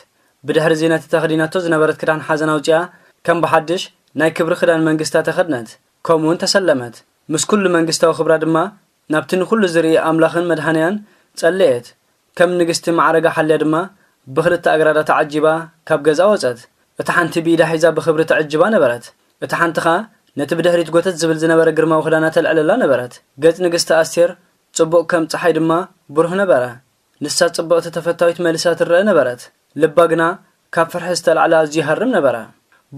Speaker 1: ብድሕሪ እዚ ነቲ ተኸዲናቶ ዝነበረት ክዳን ሓዘን ኣውፅኣ ከም ብሓድሽ ናይ ክብሪ ክዳን መንግስታ ተኸድነት ከምኡ እውን ተሰለመት ምስ ኩሉ መንግስታዊ ክብራ ድማ ናብቲ ንኹሉ ዝርኢ ኣምላኽን መድሃንያን ጸለየት ከም ንግስቲ ማዕረጋ ሓልያ ድማ ብኽልተ ኣግራዳ ተዓጂባ ካብ ገዛ ወፀት እቲ ሓንቲ ብኢዳ ሒዛ ብኽብሪ ተዕጅባ ነበረት እቲ ሓንቲ ኸኣ ነቲ ብድሕሪት ጎተት ዝብል ዝነበረ ግርማ ክዳና ተልዕለላ ነበረት ገጽ ንግስቲ ኣስቴር ጽቡቕ ከም ፀሓይ ድማ ብሩህ ነበረ ንሳ ጽቡቕቲ ተፈታዊት መልሳ ትረአ ነበረት ልባ ግና ካብ ፍርሒ ዝተላዕለ ኣዝዩ ይሃርም ነበረ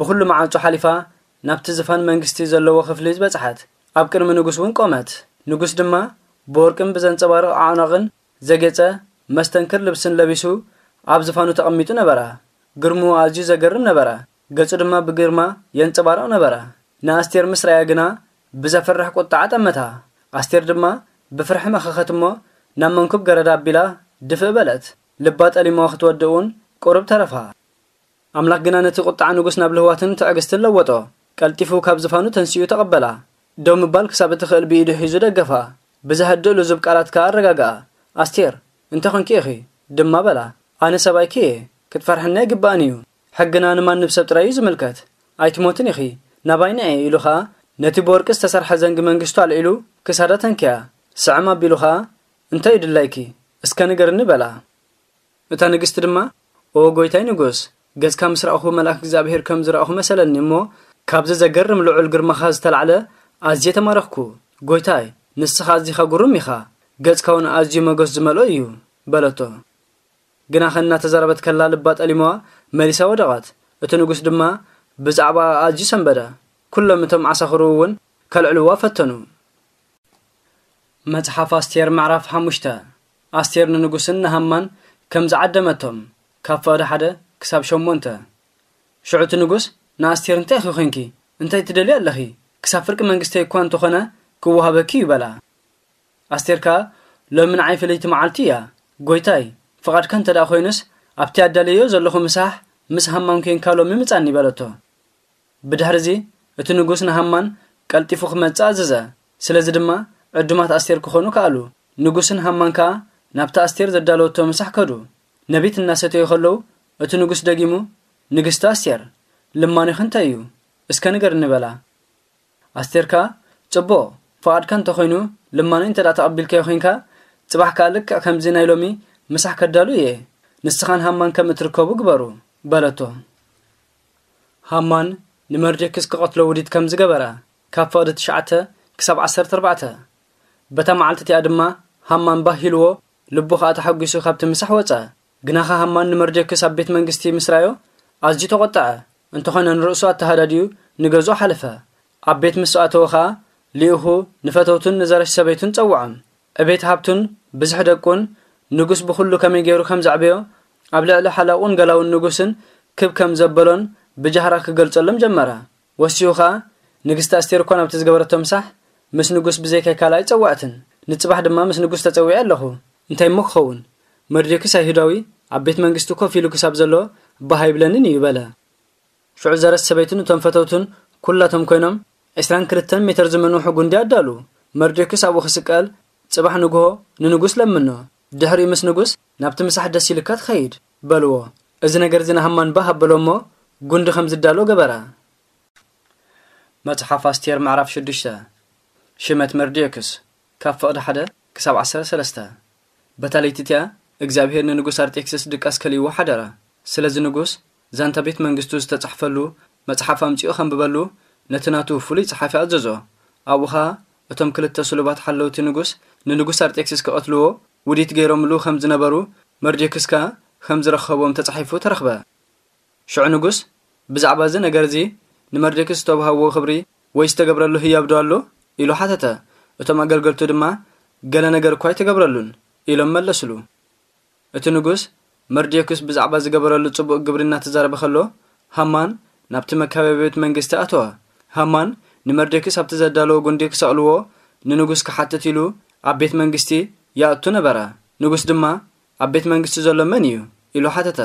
Speaker 1: ብኩሉ መዓንፁ ሓሊፋ ናብቲ ዝፋን መንግስቲ ዘለዎ ክፍሊ ዝበጽሐት ኣብ ቅድሚ ንጉስ እውን ቆመት ንጉስ ድማ ብወርቅን ብዘንጸባርቕ ኣዕናቕን ዘጌጸ መስተንክር ልብስን ለቢሱ ኣብ ዝፋኑ ተቐሚጡ ነበረ ግርሙ ኣዝዩ ዘገርም ነበረ ገጹ ድማ ብግርማ የንጸባርቕ ነበረ ንኣስቴር ምስ ረኣያ ግና ብዘፈርሕ ቁጣዕ ጠመታ ኣስቴር ድማ ብፍርሒ መኸኸት እሞ ናብ መንኩብ ገረዳ ኣቢላ ድፍእ በለት ልባ ጠሊሞ ክትወድእ እውን ቁርብ ተረፋ ኣምላኽ ግና ነቲ ቁጣዕ ንጉስ ናብ ልህዋትን ትዕግስትን ለወጦ ቀልጢፉ ካብ ዝፋኑ ተንስኡ ተቐበላ ዶብ ምባል ክሳብ እትኽእል ብኢዱ ሒዙ ደገፋ ብዘህድእ ልዙብ ቃላት ከዓ ኣረጋግኣ ኣስቴር እንተ ኾንኪ ኢኺ ድማ በላ ኣነ ሰብኣይ ክየ ክትፈርሐና ይግባኣን እዩ ሕግና ንማንም ሰብ ጥራይ እዩ ዝምልከት ኣይትሞትን ኢኺ ናባይና እየ ኢሉ ኸኣ ነቲ ብወርቂ ዝተሰርሐ ዘንጊ መንግስቱ ኣልዒሉ ክሳዳ ተንኪያ ስዕም ኣቢሉ ኸኣ እንታይ እዩ እስከ ንገርኒ በላ እታ ንግስቲ ድማ ኦ ጐይታይ ንጉስ ገዝካ ምስ ረእኹ መልኣክ እግዚኣብሄር ከም ዝረእኹ መሰለኒ እሞ ካብዚ ዘገርም ልዑል ግርማኻ ዝተላዕለ ኣዝየ ተማረኽኩ ጐይታይ ንስኻ ኣዚኻ ጉሩም ኢኻ ገጽካ እውን ኣዝዩ መጎስ ዝመልኦ እዩ በለቶ ኸ እናተዛረበት ከላ ልባ ጠሊሞዋ መሊሳ ወደቐት እቲ ንጉስ ድማ ብዛዕባ ኣዝዩ ሰንበደ ኩሎም እቶም ዓሳኽሩ እውን ከልዕልዋ ፈተኑ መፅሓፍ ኣስቴር መዕራፍ ሓሙሽተ ኣስቴር ንንጉስን ንሃማን ከም ዝዓደመቶም ካብ ፍቕዲ ሓደ ክሳብ ሸሞንተ ሽዑ እቲ ንጉስ ንኣስቴር እንታይ ኢኺ ኮንኪ እንታይ ትደልዩ ኣለኺ ክሳብ ፍርቂ መንግስተይ እኳ እንተኾነ ክወሃበኪ ይበላ ኣስቴር ከዓ ሎሚ ንዓይ ፍለይቲ መዓልቲ እያ ጎይታይ ፍቓድካ እንተ ደኣ ኮይኑስ ኣብቲ ኣዳለዮ ዘለኹ ምሳሕ ምስ ሃማን ኮንካ ሎሚ ምፃኒ ይበለቶ ብድሕሪ እዚ እቲ ንጉስ ንሃማን ቀልጢፉ ክመፅእ ኣዘዘ ስለዚ ድማ ዕዱማት ኣስቴር ክኾኑ ከኣሉ ንጉስን ሃማን ከዓ ናብቲ ኣስቴር ዘዳለወቶ ምሳሕ ከዱ ነቢት እናሰተዩ ከለዉ እቲ ንጉስ ደጊሙ ንግስቲ ኣስቴር ልማንኹ እንታይ እዩ እስከ ንገር ንበላ ኣስቴር ከዓ ጽቡቕ ፍቓድካ እንተኮይኑ ልማኖ እንተ ዳ ተቐቢልካዮ ኮንካ ጽባሕ ከዓ ልክዕ ከምዚ ናይ ሎሚ ምሳሕ ከዳሉ እየ ንስኻን ሃማን ከም እትርከቡ ግበሩ በለቶ ሃማን ንመርጀክስ ክቐትሎ ውዲድ ከም ዝገበረ ካብ ፍቕዲ ትሽዓተ ክሳብ 14 በታ መዓልቲ እቲኣ ድማ ሃማን ባሂልዎ ልቡ ከዓ ተሓጒሱ ካብቲ ምሳሕ ወፀ ግናኻ ሃማን ንመርጀክስ ኣብ ቤት መንግስቲ ምስራዮ ኣዝዩ ተቆጥዐ እንተኾነ ንርእሱ ኣተሃዳድዩ ንገዝኦ ሓለፈ ኣብ ቤት ምስኣተዎ ኣተወ ኸኣ ልኢኹ ንፈተውቱን ንዘረሽ ሰበይቱን ጸውዖም እቤት ሃብቱን ብዙሕ ደቁን ንጉስ ብዅሉ ከመይ ገይሩ ከም ዘዕበዮ ኣብ ልዕሊ ሓላቑን ገላውን ንጉስን ክብ ከም ዘበሎን ብጃህራ ክገልጸሎም ጀመረ ወሲኡ ኸኣ ንግስቲ ኣስቴር እኳ ናብቲ ዝገበረቶ ምሳሕ ምስ ንጉስ ብዘይካይ ካልኣይ ፀዋዕትን ንፅባሕ ድማ ምስ ንጉስ ተጸዊዐ ኣለኹ እንታይ እሞ ክኸውን መርዴክስ ኣይሁዳዊ ኣብ ቤት መንግስቲ ኮፍ ኢሉ ክሳብ ዘሎ ባሃይብለንን እዩ በለ ሽዑ ዘረስ ሰበይትን እቶም ፈተውትን ኵላቶም ኮይኖም 22 ሜተር ዝመንውሑ ጉንዲ ኣዳሉ መርዴክስ ኣብኡ ክስቀል ጽባሕ ንግሆ ንንጉስ ለምኖ ድሕሪኡ ምስ ንጉስ ናብቲ ምሳሕ ደስ ኢልካ ትኸይድ በልዎ እዚ ነገር እዚ ንሃማን ባህ ኣበሎ እሞ ጉንዲ ከም ዝዳሎ ገበረ መፅሓፍ ኣስቴር ምዕራፍ 6 ሽመት መርድዮክስ ካብ ፍቕዲ 1 ክሳብ 13 በታ ለይቲ እቲያ እግዚኣብሔር ንንጉስ ኣርጤክስስ ድቃስ ከልይዎ ሓደረ ስለዚ ንጉስ ዛንታ ቤት መንግስቱ ዝተጻሕፈሉ መፅሓፍ ኣምፂኡ ከንብበሉ ነቲ ናቱ ፍሉይ ፀሓፊ ኣዘዞ ኣብኡ ኸኣ እቶም ክልተ ስሉባት ሓለውቲ ንጉስ ንንጉስ ኣርጤክስስ ክቐትልዎ ውዲት ገይሮምሉ ከም ዝነበሩ መርድዮክስ ከም ዝረኸቦም ተጻሒፉ ተረኽበ ሽዑ ንጉስ ብዛዕባ እዚ ነገር እዚ ንመርደክስ ዝተዋሃቦ ክብሪ ወይ ዝተገብረሉ ህያብ ዶ ኣሎ ኢሉ ሓተተ እቶም ኣገልገልቱ ድማ ገለ ነገር እኳ ይተገብረሉን ኢሎም መለስሉ እቲ ንጉስ መርድዮክስ ብዛዕባ ዝገበረሉ ፅቡቅ ግብሪ እናተዛረበ ከሎ ሃማን ናብቲ መካበቢ ቤት መንግስቲ ኣተወ ሃማን ንመርድዮክስ ኣብቲ ዘዳለዎ ጉንዲ ክሰቕልዎ ንንጉስ ክሓትት ኢሉ ኣብ ቤት መንግስቲ ያእቱ ነበረ ንጉስ ድማ ኣብ ቤት መንግስቲ ዘሎ መን እዩ ኢሉ ሓተተ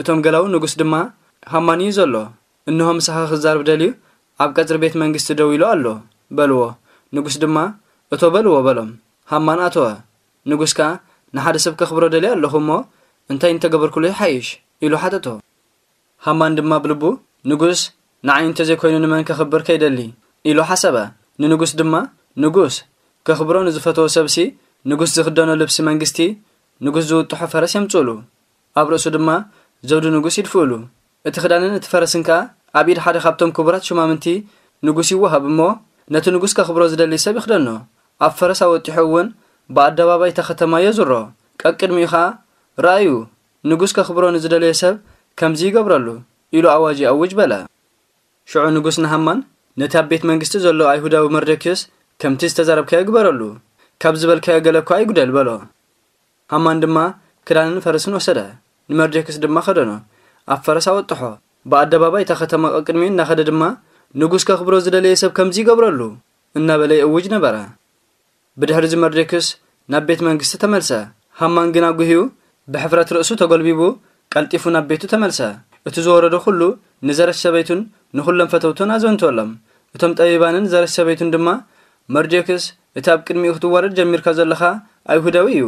Speaker 1: እቶም ገላዊ ንጉስ ድማ ሃማን እዩ ዘሎ እንሆ ምስኻ ክዛርብ ደልዩ ኣብ ቀፅሪ ቤት መንግስቲ ደው ኢሉ ኣሎ በልዎ ንጉስ ድማ እቶ በልዎ በሎም ሃማን ኣተወ ንጉስ ከዓ ንሓደ ሰብ ከኽብሮ ደልዩ ኣለኹ እሞ እንታይ እንተገበርክሉ ይሓይሽ ኢሉ ሓተቶ ሃማን ድማ ብልቡ ንጉስ ንዓይ እንተዘይኮይኑ ንመን ከኽብር ከይደሊ ኢሉ ሓሰበ ንንጉስ ድማ ንጉስ ከኽብሮ ንዝፈትዎ ሰብሲ ንጉስ ዝኽደኖ ልብሲ መንግስቲ ንጉስ ዝውጥሖ ፈረስ የምፅሉ ኣብ ርእሱ ድማ ዘውዲ ንጉስ ይድፍእሉ እቲ ክዳንን እቲ ፈረስን ከኣ ኣብ ኢድ ሓደ ካብቶም ክቡራት ሽማምንቲ ንጉስ ይወሃብ እሞ ነቲ ንጉስ ከኽብሮ ዝደሊ ሰብ ይኽደኖ ኣብ ፈረስ ኣወጢሑ እውን ብኣደባባይ ተኸተማዮ ዝሮ ቀቅድሚኡ ኸኣ ረኣዩ ንጉስ ከኽብሮ ንዝደለየ ሰብ ከምዚ ይገብረሉ ኢሉ ኣዋጅ ኣውጅ በለ ሽዑ ንጉስ ንሃማን ነቲ ኣብ ቤት መንግስቲ ዘሎ ኣይሁዳዊ መርደኪዮስ ከምቲ ዝተዛረብካዮ ግበረሉ ካብ ዝበልካዮ ገለ እኳ ይጉደል በሎ ሃማን ድማ ክዳንን ፈረስን ወሰደ ንመርጀክስ ድማ ኸደኖ ኣብ ፈረሳ ወጥሖ ብኣደባባይ እታ ኸተማ ቐቅድሚኡ እናኸደ ድማ ንጉስ ከኽብሮ ዝደለየ ሰብ ከምዚ ይገብረሉ እናበለ ይእውጅ ነበረ ብድሕሪ ዚ መርጀክስ ናብ ቤት መንግስቲ ተመልሰ ሃማን ግን ኣጒሂኡ ብሕፍረት ርእሱ ተጐልቢቡ ቀልጢፉ ናብ ቤቱ ተመልሰ እቲ ዝወረዶ ዅሉ ንዘረሽ ሰበይቱን ንዅሎም ፈተውቱን ኣዘንተሎም እቶም ጠቢባንን ዘረሽ ሰበይቱን ድማ መርጀክስ እቲ ኣብ ቅድሚኡ ክትዋረድ ጀሚርካ ዘለኻ ኣይሁዳዊ እዩ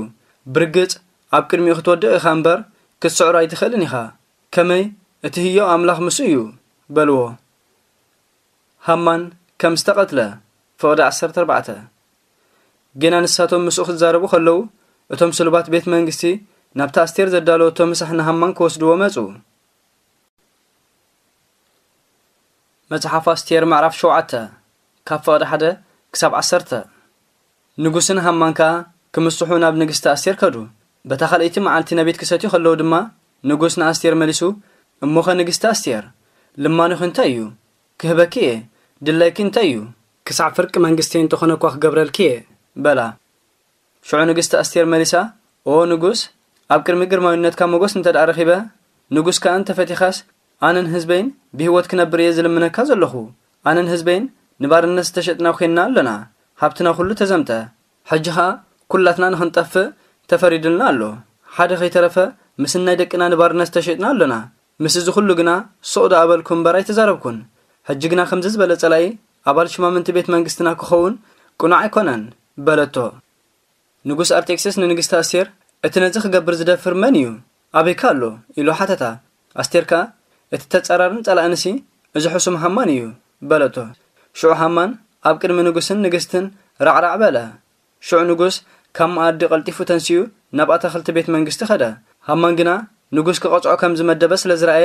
Speaker 1: ብርግጽ ኣብ ቅድሚኡ ክትወድቕ ኢኻ እምበር كسعر أي تخلني خا كمي أتهيو أملاخ مسيو بلو همان كم استقتله فودع عصر تربعته جينا نساتهم مسوخ تزاربو خلو أتهم سلوبات بيت منقستي نبتا استير زدالو أتهم سحن همان كوس دو مزو متحفا استير معرف شو عتا كاب فودع حدا كساب عصرته نقوسن همان كا كمسوحو ناب نقستا استير كدو በታ ካልአይቲ መዓልቲ ናቤት ክሰትዩ ከለዉ ድማ ንጉስ ንኣስቴር መሊሱ እሞኸ ንግስቲ ኣስቴር ልማንኹ እንታይ እዩ ክህበኪ እየ ድላይኪ እንታይ እዩ ክሳዕ ፍርቂ መንግስተይ እንተኾነ እኳ ክገብረልኪ እየ በላ ሽዑ ንግስቲ ኣስቴር መሊሳ ኦ ንጉስ ኣብ ቅድሚ ግርማዊነትካ መጎስ እንተ ዳኣ ረኺበ ንጉስ ከኣን ተፈቲኻስ ኣነን ህዝበይን ብህይወት ክነብር እየ ዝልምነካ ዘለኹ ኣነን ህዝበይን ንባርነት ዝተሸጥና ኮንና ኣሎና ሃብትና ኩሉ ተዘምጠ ሕጂ ኸኣ ኵላትና ንኽንጠፍእ ተፈሪድልና ኣሎ ሓደ ከይተረፈ ምስ ናይ ደቅና ንባርነት ተሸጥና ኣሎና ምስ እዚ ኩሉ ግና ስቕ ኣበልኩም በራይ እምበር ኣይተዛረብኩን ሕጂ ግና ከምዚ ዝበለ ጸላኢ ኣባል ሽማምንቲ ቤት መንግስትና ክኸውን ቁኑዕ ኣይኮነን በለቶ ንጉስ ኣርጤክስስ ንንግስቲ ኣስቴር እቲ ነዚ ክገብር ዝደፍር መን እዩ ኣበይካ ኣሎ ኢሉ ሓተታ ኣስቴርካ እቲ ተጸራርን ጸላእንሲ እዚ ሕሱም ሃማን እዩ በለቶ ሽዑ ሃማን ኣብ ቅድሚ ንጉስን ንግስትን ራዕራዕ በለ ሽዑ ንጉስ ካብ መኣዲ ቐልጢፉ ተንስኡ ናብ ኣታኽልቲ ቤት መንግስቲ ኸደ ሃማን ግና ንጉስ ክቐጽዖ ከም ዝመደበ ስለ ዝረአየ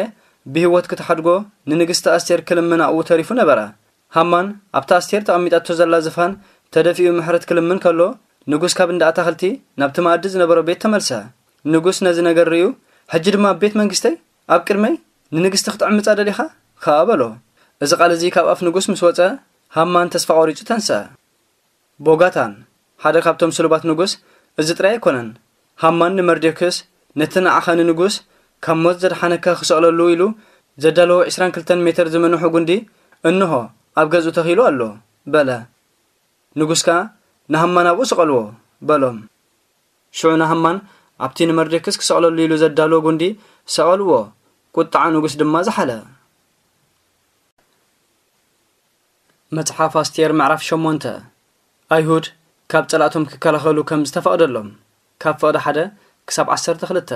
Speaker 1: ብህይወት ክትሓድጎ ንንግስቲ ኣስቴር ክልምን ኣብኡ ተሪፉ ነበራ ሃማን ኣብታ ኣስቴር ተቐሚጣቶ ዘላ ዝፋን ተደፊኡ ምሕረት ክልምን ከሎ ንጉስ ካብ እንዳ ኣታኽልቲ ናብቲ መኣዲ ዝነበሮ ቤት ተመልሰ ንጉስ ነዚ ነገር ርእዩ ሕጂ ድማ ቤት መንግስተይ ኣብ ቅድመይ ንንግስቲ ክትዕምፃ ደሊኻ ከዓ በሎ እዚ ቓል እዚ ካብ ኣፍ ንጉስ ምስ ወፀ ሃማን ተስፋ ቖሪጹ ተንስአ ቦጋታን ሓደ ካብቶም ስሉባት ንጉስ እዚ ጥራይ ኣይኮነን ሃማን ንመርዴክስ ነቲ ንዓኸ ንንጉስ ካብ ሞት ዘድሓነካ ክሰቕለሉ ኢሉ ዘዳለዎ 22 ሜትር ዝመንሑ ጉንዲ እንሆ ኣብ ገጹ ተኺሉ ኣሎ በለ ንጉስካ ንሃማን ኣብኡ ስቐልዎ በሎም ሽዑ ንሃማን ኣብቲ ንመርዴክስ ክሰቕለሉ ኢሉ ዘዳለዎ ጉንዲ ሰቐልዎ ቁጣዓ ንጉስ ድማ ዝሓለ መፅሓፍ ኣስቴር ምዕራፍ 8 ኣይሁድ ካብ ጸላእቶም ክከላኸሉ ከም ዝተፈቕደሎም ካብ ፍቕዲ ሓደ ክሳብ 12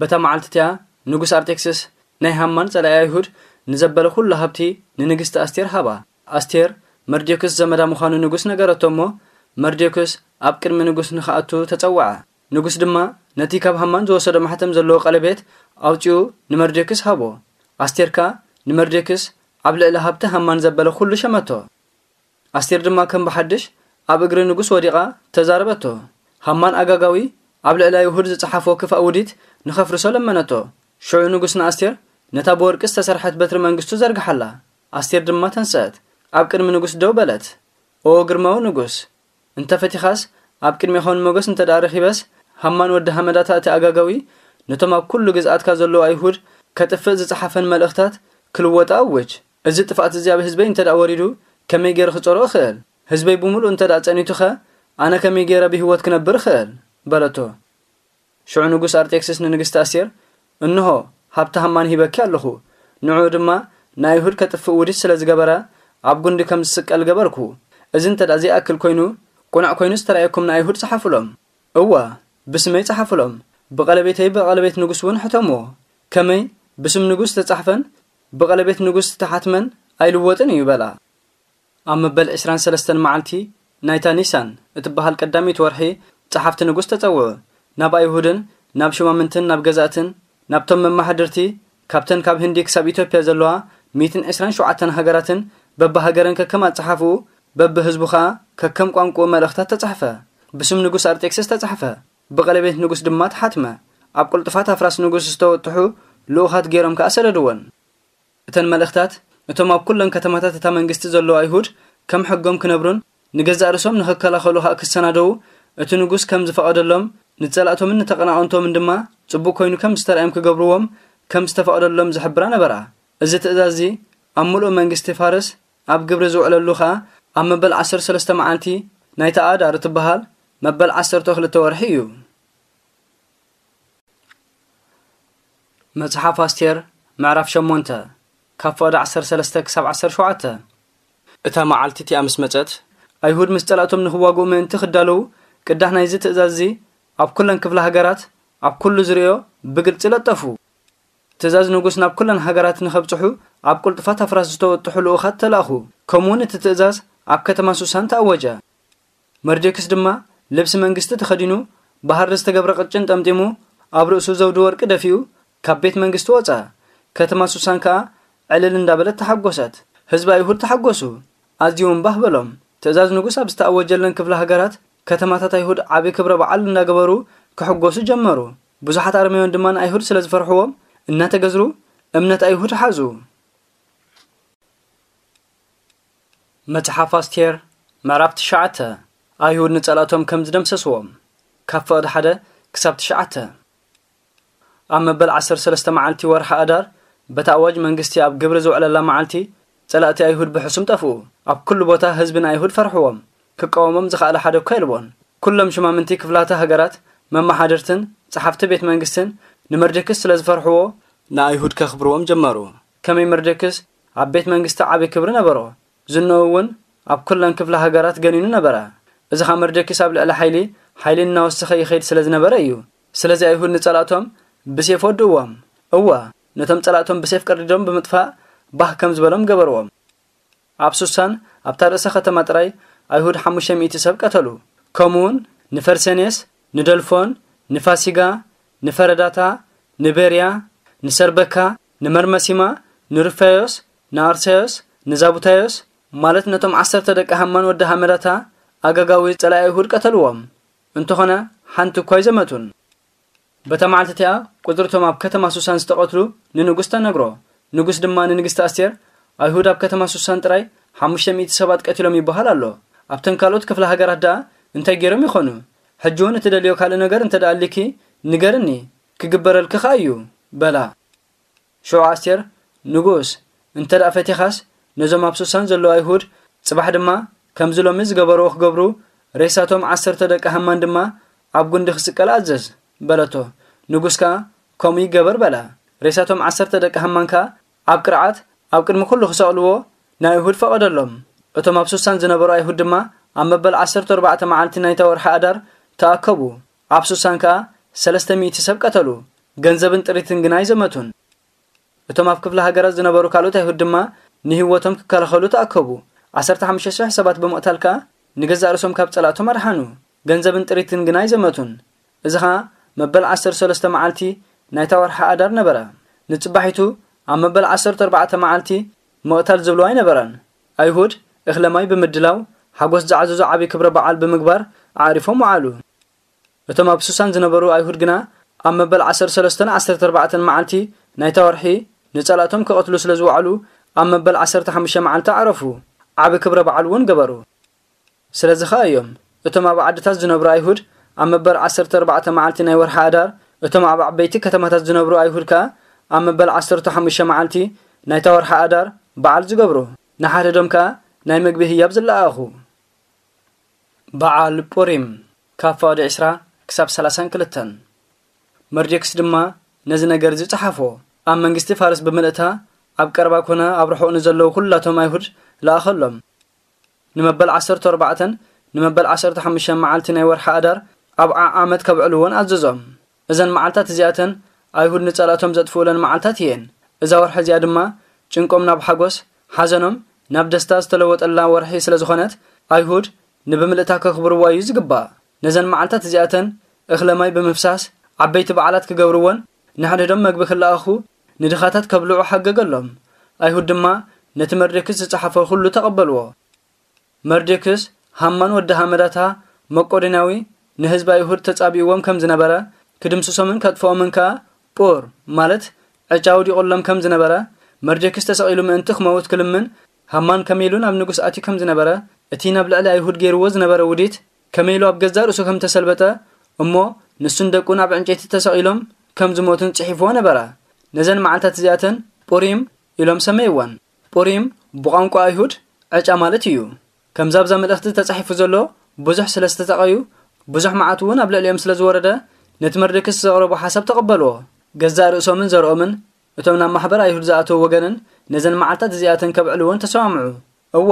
Speaker 1: በታ መዓልቲ እትያ ንጉስ ኣርጤክስስ ናይ ሃማን ጸላያ ይሁድ ንዘበለ ኩሉ ሃብቲ ንንግስቲ ኣስቴር ሃባ ኣስቴር መርዴኩስ ዘመዳ ምዃኑ ንጉስ ነገረቶ እሞ መርዴኩስ ኣብ ቅድሚ ንጉስ ንኽኣቱ ተጸውዐ ንጉስ ድማ ነቲ ካብ ሃማን ዝወሰዶ ማሕተም ዘለዎ ቀለቤት ኣውፂኡ ንመርድዮክስ ሃቦ ኣስቴርካ ንመርድዮክስ ኣብ ልዕሊ ሃብቲ ሃማን ዘበለ ኩሉ ሸመቶ ኣስቴር ድማ ከም ብሓድሽ ኣብ እግሪ ንጉስ ወዲቓ ተዛረበቶ ሃማን ኣጋጋዊ ኣብ ልዕላ ይሁድ ዝፀሓፎ ክፋእ ውዲት ንኸፍርሶ ለመነቶ ሽዑ ንጉስ ንኣስቴር ነታ ብወርቂ ዝተሰርሐት በትሪ መንግስቱ ዘርግሓላ ኣስቴር ድማ ተንስአት ኣብ ቅድሚ ንጉስ ደው በለት ኦ ግርማዊ ንጉስ እንተፈቲኻስ ኣብ ቅድሚ ይኾን መጎስ እንተዳረኺበስ ሃማን ወዲ ሃመዳታ እቲ ኣጋጋዊ ነቶም ኣብ ኩሉ ግዝኣትካ ዘለዉ ኣይሁድ ከጥፍእ ዝፀሓፈን መልእኽታት ክልወጣ ኣውጅ እዚ ጥፋኣት እዚ ኣብ ህዝበይ እንተ ደኣ ወሪዱ ከመይ ገይረ ክጸርኦ ኽእል ህዝበይ ብምሉእ እንተ ደኣ ፀኒቱ ኸ ኣነ ከመይ ገይረ ብህይወት ክነብር እኽእል በለቶ ሽዑ ንጉስ ኣርጤክስስ ንንግስቲ ኣስቴር እንሆ ሃብቲ ሃማን ሂበኪ ኣለኹ ንዑ ድማ ናይ ይሁድ ከጥፍእ ውድስ ስለ ዝገበረ ኣብ ጉንዲ ከም ዝስቀል ገበርኩ እዚ እንተ ደኣ ዘይኣክል ኮይኑ ቁናዕ ኮይኑ ዝተረኣየኩም ንኣይሁድ ፀሓፍሎም እዋ ብስመይ ፀሓፍሎም ብቐለቤተይ ብቐለቤት ንጉስ እውን ሕተምዎ ከመይ ብስም ንጉስ ተጻሕፈን ብቐለቤት ንጉስ ተሓትመን ኣይልወጥን እዩ በላ ኣብ መበል 23 መዓልቲ ናይታ ኒሳን እትበሃል ቀዳሚት ወርሒ ጸሓፍቲ ንጉስ ተጸውዑ ናብ ኣይሁድን ናብ ሽማምንትን ናብ ገዛእትን ናብቶም መማሓድርቲ ካብተን ካብ ህንዲ ክሳብ ኢትዮጵያ ዘለዋ 127 ሃገራትን በብሃገረን ከከም ኣጸሓፍኡ በብህዝቡ ኸኣ ከከም ቋንቋኡ መልእኽታት ተጻሕፈ ብስም ንጉስ ኣርጤክስስ ተጻሕፈ ብቐለቤት ንጉስ ድማ ተሓትመ ኣብ ቁልጡፋት ኣፍራስ ንጉስ ዝተወጥሑ ልኡኻት ገይሮም ከኣ ሰደድዎን እተን መልእኽታት እቶም ኣብ ኩለን ከተማታት እታ መንግስቲ ዘለዎ ኣይሁድ ከም ሕጎም ክነብሩን ንገዛእ ርእሶም ንኽከላኸሉ ኸኣ ክሰናደዉ እቲ ንጉስ ከም ዝፈቐደሎም ንጸላእቶምን ንተቐናቐንቶምን ድማ ጽቡቕ ኮይኑ ከም ዝተርአዮም ክገብርዎም ከም ዝተፈቐደሎም ዝሕብራ ነበራ እዚ ትእዛዝ እዚ ኣብ ምሉእ መንግስቲ ፋርስ ኣብ ግብሪ ዝውዕለሉ ኸኣ ኣብ መበል 13 መዓልቲ ናይቲ ኣዳር እትበሃል መበል 12 ወርሒ እዩ መጽሓፍ ኣስቴር ምዕራፍ 8 ካብ ፍቕዲ 13 ክሳብ 17 እታ መዓልቲ እቲኣ ምስ መፀት ኣይሁድ ምስ ጸላእቶም ንኽዋግኡ ምእንቲ ክዳለዉ ቅዳህ ናይዚ ትእዛዝ እዚ ኣብ ኵለን ክፍለ ሃገራት ኣብ ኵሉ ዝርዮ ብግልፂ ለጠፉ ትእዛዝ ንጉስ ናብ ኵለን ሃገራት ንኸብፅሑ ኣብ ቁልጡፋት ኣፍራስ ዝተወጥሑ ልኡኻት ተላእኹ ከምኡ ውን እቲ ትእዛዝ ኣብ ከተማ ሱሳን ተኣወጀ መርዴክስ ድማ ልብሲ መንግስቲ ተኸዲኑ ባህር ዝተገብረ ቅጭን ጠምጢሙ ኣብ ርእሱ ዘውዲ ወርቂ ደፊኡ ካብ ቤት መንግስቲ ወፀ ከተማ ሱሳን ከዓ ዕልል እንዳበለት ተሓጐሰት ህዝቢ ኣይሁድ ተሓጐሱ ኣዝዮም ባህ በሎም ትእዛዝ ንጉስ ኣብ ዝተኣወጀለን ክፍለ ሃገራት ከተማታት ኣይሁድ ዓብዪ ክብረ በዓል እንዳገበሩ ክሕጐሱ ጀመሩ ብዙሓት ኣርሜዮን ድማ ንኣይሁድ ስለ ዝፈርሕዎም እናተገዝሩ እምነት ኣይሁድ ሓዙ መፅሓፍ ኣስቴር ምዕራፍ ትሽዓተ ኣይሁድ ንጸላእቶም ከም ዝደምሰስዎም ካብ ፍቕዲ 1 ክሳብ ትሽዓተ ኣብ መበል 13 መዓልቲ ወርሒ ኣዳር በቲ ኣዋጅ መንግስቲ ኣብ ግብሪ ዝውዕለላ መዓልቲ ጸላእቲ ኣይሁድ ብሕሱም ጠፍኡ ኣብ ኩሉ ቦታ ህዝብን ኣይሁድ ፈርሕዎም ክቃወሞም ዝኽኣለ ሓደ እኳ የልቦን ኩሎም ሽማምንቲ ክፍላተ ሃገራት መመሓደርትን ጸሓፍቲ ቤት መንግስትን ንመርደክስ ስለ ዝፈርሕዎ ንኣይሁድ ከኽብርዎም ጀመሩ ከመይ መርደክስ ኣብ ቤት መንግስቲ ዓብዪ ክብሪ ነበሮ ዝነው እውን ኣብ ኩለን ክፍለ ሃገራት ገኒኑ ነበረ እዚ ኸ መርደክስ ኣብ ልዕሊ ሓይሊ ሓይሊ እናወስኸ ይኸይድ ስለ ዝነበረ እዩ ስለዚ ኣይሁድ ንጸላእቶም ብሴፍ ወድእዎም እዋ ነቶም ጸላእቶም ብሰይፍ ቀሪዶም ብምጥፋእ ባህ ከም ዝበሎም ገበርዎም ኣብ ሱሳን ኣብታ ርእሰ ከተማ ጥራይ ኣይሁድ 5000 ሰብ ቀተሉ ውን ንፈርሰኔስ ንደልፎን ንፋሲጋ ንፈረዳታ ንቤርያ ንሰርበካ ንመርመሲማ ንርፋዮስ ንኣርሳዮስ ንዛቡታዮስ ማለት ነቶም 1ሰተ ደቂ ሃማን ወዲ ሃመዳታ ኣጋጋዊ ጸላይ ኣይሁድ ቀተልዎም እንተኾነ ሓንቲ እኳ ይዘመቱን በታ መዓልቲ እቲኣ ቁፅርቶም ኣብ ከተማ ሱሳን ዝተቐትሉ ንንጉስ ተነግሮ ንጉስ ድማ ንንግስቲ ኣስቴር ኣይሁድ ኣብ ከተማ ሱሳን ጥራይ 500 ሰባት ቀትሎም ይበሃል ኣሎ ኣብተን ካልኦት ክፍለ ሃገራት ደኣ እንታይ ገይሮም ይኾኑ ሕጂ እውን እትደልዮ ካልእ ነገር እንተ ደኣ ልኪ ንገርኒ ክግበረልክ ኸ እዩ በላ ሽዑ ኣስቴር ንጉስ እንተ ደኣ ፈቲኻስ ነዞም ኣብ ሱሳን ዘለዉ ኣይሁድ ጽባሕ ድማ ከምዚ ሎሚ ዝገበርዎ ክገብሩ ሬሳቶም ዓሰርተ ደቂ ሃማን ድማ ኣብ ጉንዲ ክስቀል ኣዘዝ በለቶ ንጉስካ ከምኡ ይገበር በላ ሬሳቶም ዓሰርተ ደቂ ሃማንካ ኣብ ቅርዓት ኣብ ቅድሚ ኩሉ ክሰቕልዎ ናይ ኣይሁድ ፈቐደሎም እቶም ኣብ ሱሳን ዝነበሩ ኣይሁድ ድማ ኣብ መበል 14 መዓልቲ ናይታ ወርሓ ኣዳር ተኣከቡ ኣብ ሱሳን ከዓ 3ስተ00 ሰብ ቀተሉ ገንዘብን ጥሪትን ግና ይዘመቱን እቶም ኣብ ክፍሊ ሃገራት ዝነበሩ ካልኦት ኣይሁድ ድማ ንህወቶም ክከላኸሉ ተኣከቡ 150,000 ሰባት ብምቕታል ከዓ ንገዛእ ካብ ጸላእቶም ኣድሓኑ ገንዘብን ጥሪትን ግና ይዘመቱን እዚ ኸዓ መበል 1ሰስ መዓልቲ ናይታ ወርሒ ኣዳር ነበራ ንጽባሒቱ ኣብ መበል 14 መዓልቲ ምቕታል ዚብሎ ኣይነበረን ኣይሁድ እኽለማይ ብምድላው ሓጐስ ዝዓዘዞ ዓብዪ ክብረ በዓል ብምግባር ኣኣሪፎም ውዓሉ እቶም ኣብ ስሳን ዝነበሩ ኣይሁድ ግና ኣብ መበል 13, 14 መዓልቲ ናይታ ዋርሒ ንጸላቶም ኬቐትሉ ስለ ዝውዕሉ ኣብ መበል 15 መዓልቲ ኣዓረፉ ዓብዪ ክብረ በዓል እውን ገበሩ ስለ ዚ ኸኣ እዮም እቶም ኣብ ዓድታት ዚነብሩ ኣይሁድ ኣብ መበል 14 መዓልቲ ናይ ወርሓ ኣዳር እቶም ኣብ ዓበይቲ ከተማታት ዝነብሩ ኣይሁድ ከኣ ኣብ መበል 15 መዓልቲ ናይታ ወርሓ ኣዳር በዓል ዝገብሩ ንሓደ ዶም ከኣ ናይ ምግቢ ህያብ ዝለኣኹ በዓል ፑሪም ካብ ፈቕዲ 20 ክሳብ 32 መርዴክስ ድማ ነዚ ነገር እዚ ፀሓፎ ኣብ መንግስቲ ፋርስ ብምልእታ ኣብ ቀረባ ኮነ ኣብ ርሑቕ ንዘለዉ ኩላቶም ኣይሁድ ለኣኸሎም ንመበል 14 ንመበል 15 መዓልቲ ናይ ወርሓ ኣዳር ኣብኣ ዓመት ከብዕሉ እውን ኣዘዞም እዘን መዓልትታት እዚኣተን ኣይሁድ ንጸላእቶም ዘጥፍኡለን መዓልትታት እየን እዛ ወርሒ እዚኣ ድማ ጭንቆም ናብ ሓጎስ ሓዘኖም ናብ ደስታ ዝተለወጠላ ወርሒ ስለ ዝኾነት ኣይሁድ ንብምልእታ ከኽብርዋ እዩ ዝግባእ ነዘን መዓልትታት እዚኣተን እኽለ ማይ ብምፍሳስ ዓበይቲ በዓላት ክገብርዎን ንሓደዶም መግቢ ክለኣኹ ንድኻታት ከብልዑ ሓገገሎም ኣይሁድ ድማ ነቲ መርዴክስ ዝጸሓፈ ኩሉ ተቐበልዎ መርዴክስ ሃማን ወዲ ሃመዳታ መቆድናዊ ንህዝቢ ኣይሁድ ተጻቢዎም ከም ዝነበረ ክድምስሶምን ከጥፍኦምን ከኣ ጶር ማለት ዕጫ ወዲቖሎም ከም ዝነበረ መርጀክስ ተሰቒሉ ምእንቲ ክመውት ክልምን ሃማን ከመይሉን ኣብ ንጉስ ኣትዩ ከም ዝነበረ እቲ ናብ ልዕሊ ኣይሁድ ገይርዎ ዝነበረ ውዲት ከመይሉ ኣብ ገዛ ርእሱ ከም ተሰልበጠ እሞ ንሱን ደቁን ኣብ ዕንጨይቲ ተሰቒሎም ከም ዝሞቱን ጽሒፍዎ ነበራ ነዘን መዓልትታት እዚኣተን ጶሪም ኢሎም ሰመይዋን ጶሪም ብቋንቋ ኣይሁድ ዕጫ ማለት እዩ ከምዛ ብዛ መልእኽቲ ተጻሒፉ ዘሎ ብዙሕ ስለ ዝተጠቐዩ ብዙሕ መዓት እውን ኣብ ልዕሊኦም ስለ ዝወረደ ነቲ መርደክስ ዘቕረቡ ሓሳብ ተቐበልዎ ገዛእ ርእሶምን ዘርኦምን እቶም ናብ ማሕበር ኣይሁድ ዝኣተዉ ወገንን ነዘን መዓልትታት እዚኣተን ከብዕልውን ተሰማምዑ እዋ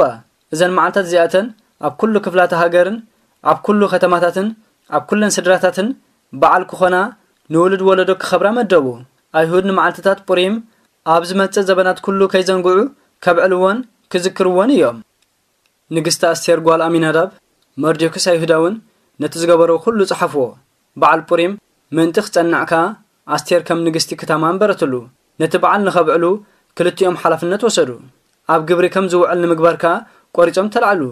Speaker 1: እዘን መዓልትታት እዚኣተን ኣብ ኩሉ ክፍላተ ሃገርን ኣብ ኩሉ ከተማታትን ኣብ ኩለን ስድራታትን በዓል ክኾና ንውሉድ ወለዶ ክኸብራ መደቡ ኣይሁድ ንመዓልትታት ፑሪም ኣብ ዝመጽእ ዘበናት ኩሉ ከይዘንግዑ ከብዕልዎን ክዝክርዎን እዮም ንግስቲ ኣስቴር ጓል ኣሚናዳብ መርዶክስ ኣይሁዳውን ነቲ ዝገበሮ ኩሉ ፀሓፍዎ በዓል ፑሪም ምእንቲ ክጸናዕካ ኣስቴር ከም ንግስቲ ከተማ እንበረትሉ ነቲ በዓል ንኸብዕሉ ክልቲኦም ሓላፍነት ወሰዱ ኣብ ግብሪ ከም ዝውዕል ንምግባርካ ቆሪፆም ተላዕሉ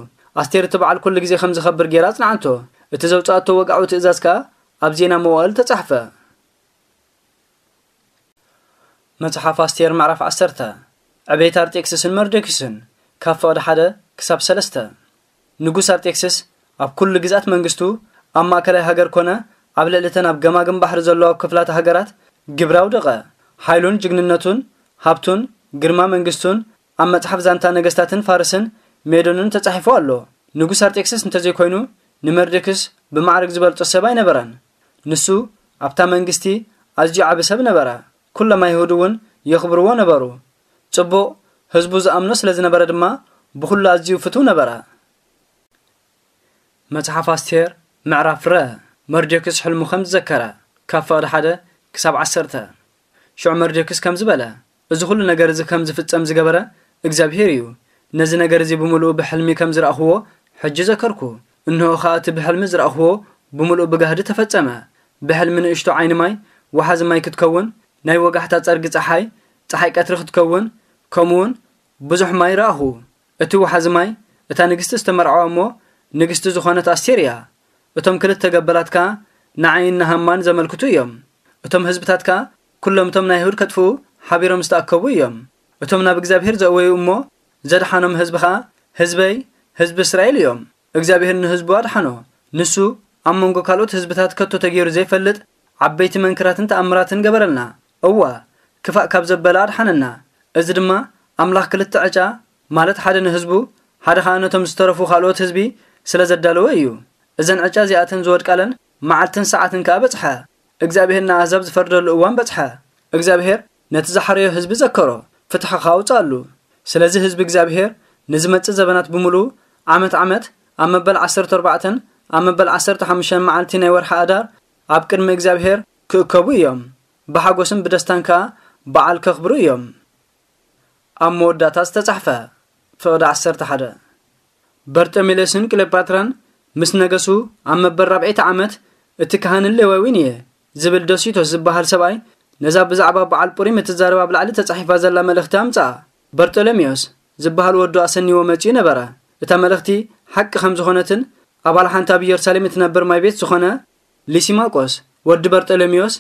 Speaker 1: ኣስቴር እቲ በዓል ኩሉ ግዜ ከም ዝኸብር ጌራ ፅናዓንቶ እቲ ዘውፃእቶ ወቃዑ ትእዛዝ ከኣ ኣብ ዜና መዋእል ተጻሕፈ መፅሓፍ ኣስቴር ምዕራፍ 10 ዕቤት ኣርጤክስስን መርዶኪስን ካብ ፍቕዲ 1 ክሳብ 3 ንጉስ ኣርጤክስስ ኣብ ኩሉ ግዛት መንግስቱ ማእከላይ ሃገር ኮነ ኣብ ልዕሊተን ኣብ ገማግም ባሕሪ ዘለዎ ኣብ ክፍላት ሃገራት ግብራዊ ደቐ ሓይሉን ጅግንነቱን ሃብቱን ግርማ መንግስቱን ኣብ መፅሓፍ ዛንታ ነገስታትን ፋርስን ሜዶንን ተጻሒፉ ኣሎ ንጉስ ኣርጤክስስ እንተዘይኮይኑ ንመርድክስ ብማዕርግ ዝበልጦ ሰብ ኣይነበረን ንሱ ኣብታ መንግስቲ ኣዝዩ ዓብ ሰብ ነበረ ኩሎም ይሁድ እውን የኽብርዎ ነበሩ ጽቡቕ ህዝቡ ዝኣምኖ ስለ ዝነበረ ድማ ብኩሉ ኣዝዩ ፍቱው ነበራ متحف استير معرف ره مرجكس حلم خم ذكرى كفر حدا كسب عسرته شو مرجكس كم زبلة إذا كل نجار زي كم زفت أم زجبرة إجزاب هيريو نز نجار بملو بحلمي كم زر أخو حج ذكركو إنه خاطب بحلم زر أخو بملو بجهد تفتمه بحلم من إشتو عين ماي وحز ماي كتكون ناي وجه تات أرجع تحي تحي كترخ تكون كمون بزح ماي راهو أتو حز ماي أتانا قست استمر عامو ንግስቲ ዝኾነት ኣስቴር እያ እቶም ክልተ ገበላት ከ ንዓይንና ሃማን ዘመልክቱ እዮም እቶም ህዝብታት ከ ኩሎም እቶም ናይ ይሁድ ከጥፍኡ ሓቢሮም ዝተኣከቡ እዮም እቶም ናብ እግዚኣብሄር ዘእወዩ እሞ ዘድሓኖም ህዝቢ ኸኣ ህዝበይ ህዝቢ እስራኤል እዮም እግዚኣብሄር ንህዝቡ ኣድሓኖ ንሱ ኣብ መንጎ ካልኦት ህዝብታት ከቶ ተገይሩ ዘይፈልጥ ዓበይቲ መንክራትን ተኣምራትን ገበረልና እዋ ክፋእ ካብ ዘበለ ኣድሓነና እዚ ድማ ኣምላኽ ክልተ ዕጫ ማለት ሓደ ንህዝቡ ሓደ ከዓ ነቶም ዝተረፉ ካልኦት ህዝቢ ስለ ዘዳለወ እዩ እዘን ዕጫ እዚኣተን ዝወድቃለን መዓልትን ሰዓትን ከዓ በፅሓ እግዚኣብሔር ንኣሕዛብ ዝፈርደሉ እዋን በፅሓ እግዚኣብሔር ነቲ ዝሓረዮ ህዝቢ ዘከሮ ፍትሒ ካውፅኣሉ ስለዚ ህዝቢ እግዚኣብሔር ንዝመፅእ ዘበናት ብምሉእ ዓመት ዓመት ኣብ መበል 14 ኣብ መበል 15 መዓልቲ ናይ ወርሒ ኣዳር ኣብ ቅድሚ እግዚኣብሔር ክእከቡ እዮም ብሓጎስን ብደስታን ከዓ በዓል ከኽብሩ እዮም ኣብ መወዳእታ ዝተጻሕፈ ፍቕዲ 11 በርጠሜሌስን ቅሌጳጥራን ምስ ነገሱ ኣብ መበር 4 ዓመት እቲ ካህንን ሌዋዊን እየ ዝብል ደሲቶስ ዝበሃል ሰብኣይ ነዛ ብዛዕባ በዓል ጵሪም እትዛረባ ኣብ ላዕሊ ተጻሒፋ ዘላ መልእኽቲ ኣምጻ በርጠሎሜዎስ ዝበሃል ወዱ ኣሰኒዎ መጺኡ ነበረ እታ መልእኽቲ ሓቂ ከም ዝኾነትን ኣባል ሓንቲ ኣብ ኢየሩሳሌም እትነብር ማይ ቤት ዝኾነ ሊሲማቆስ ወዲ በርጠሎሜዎስ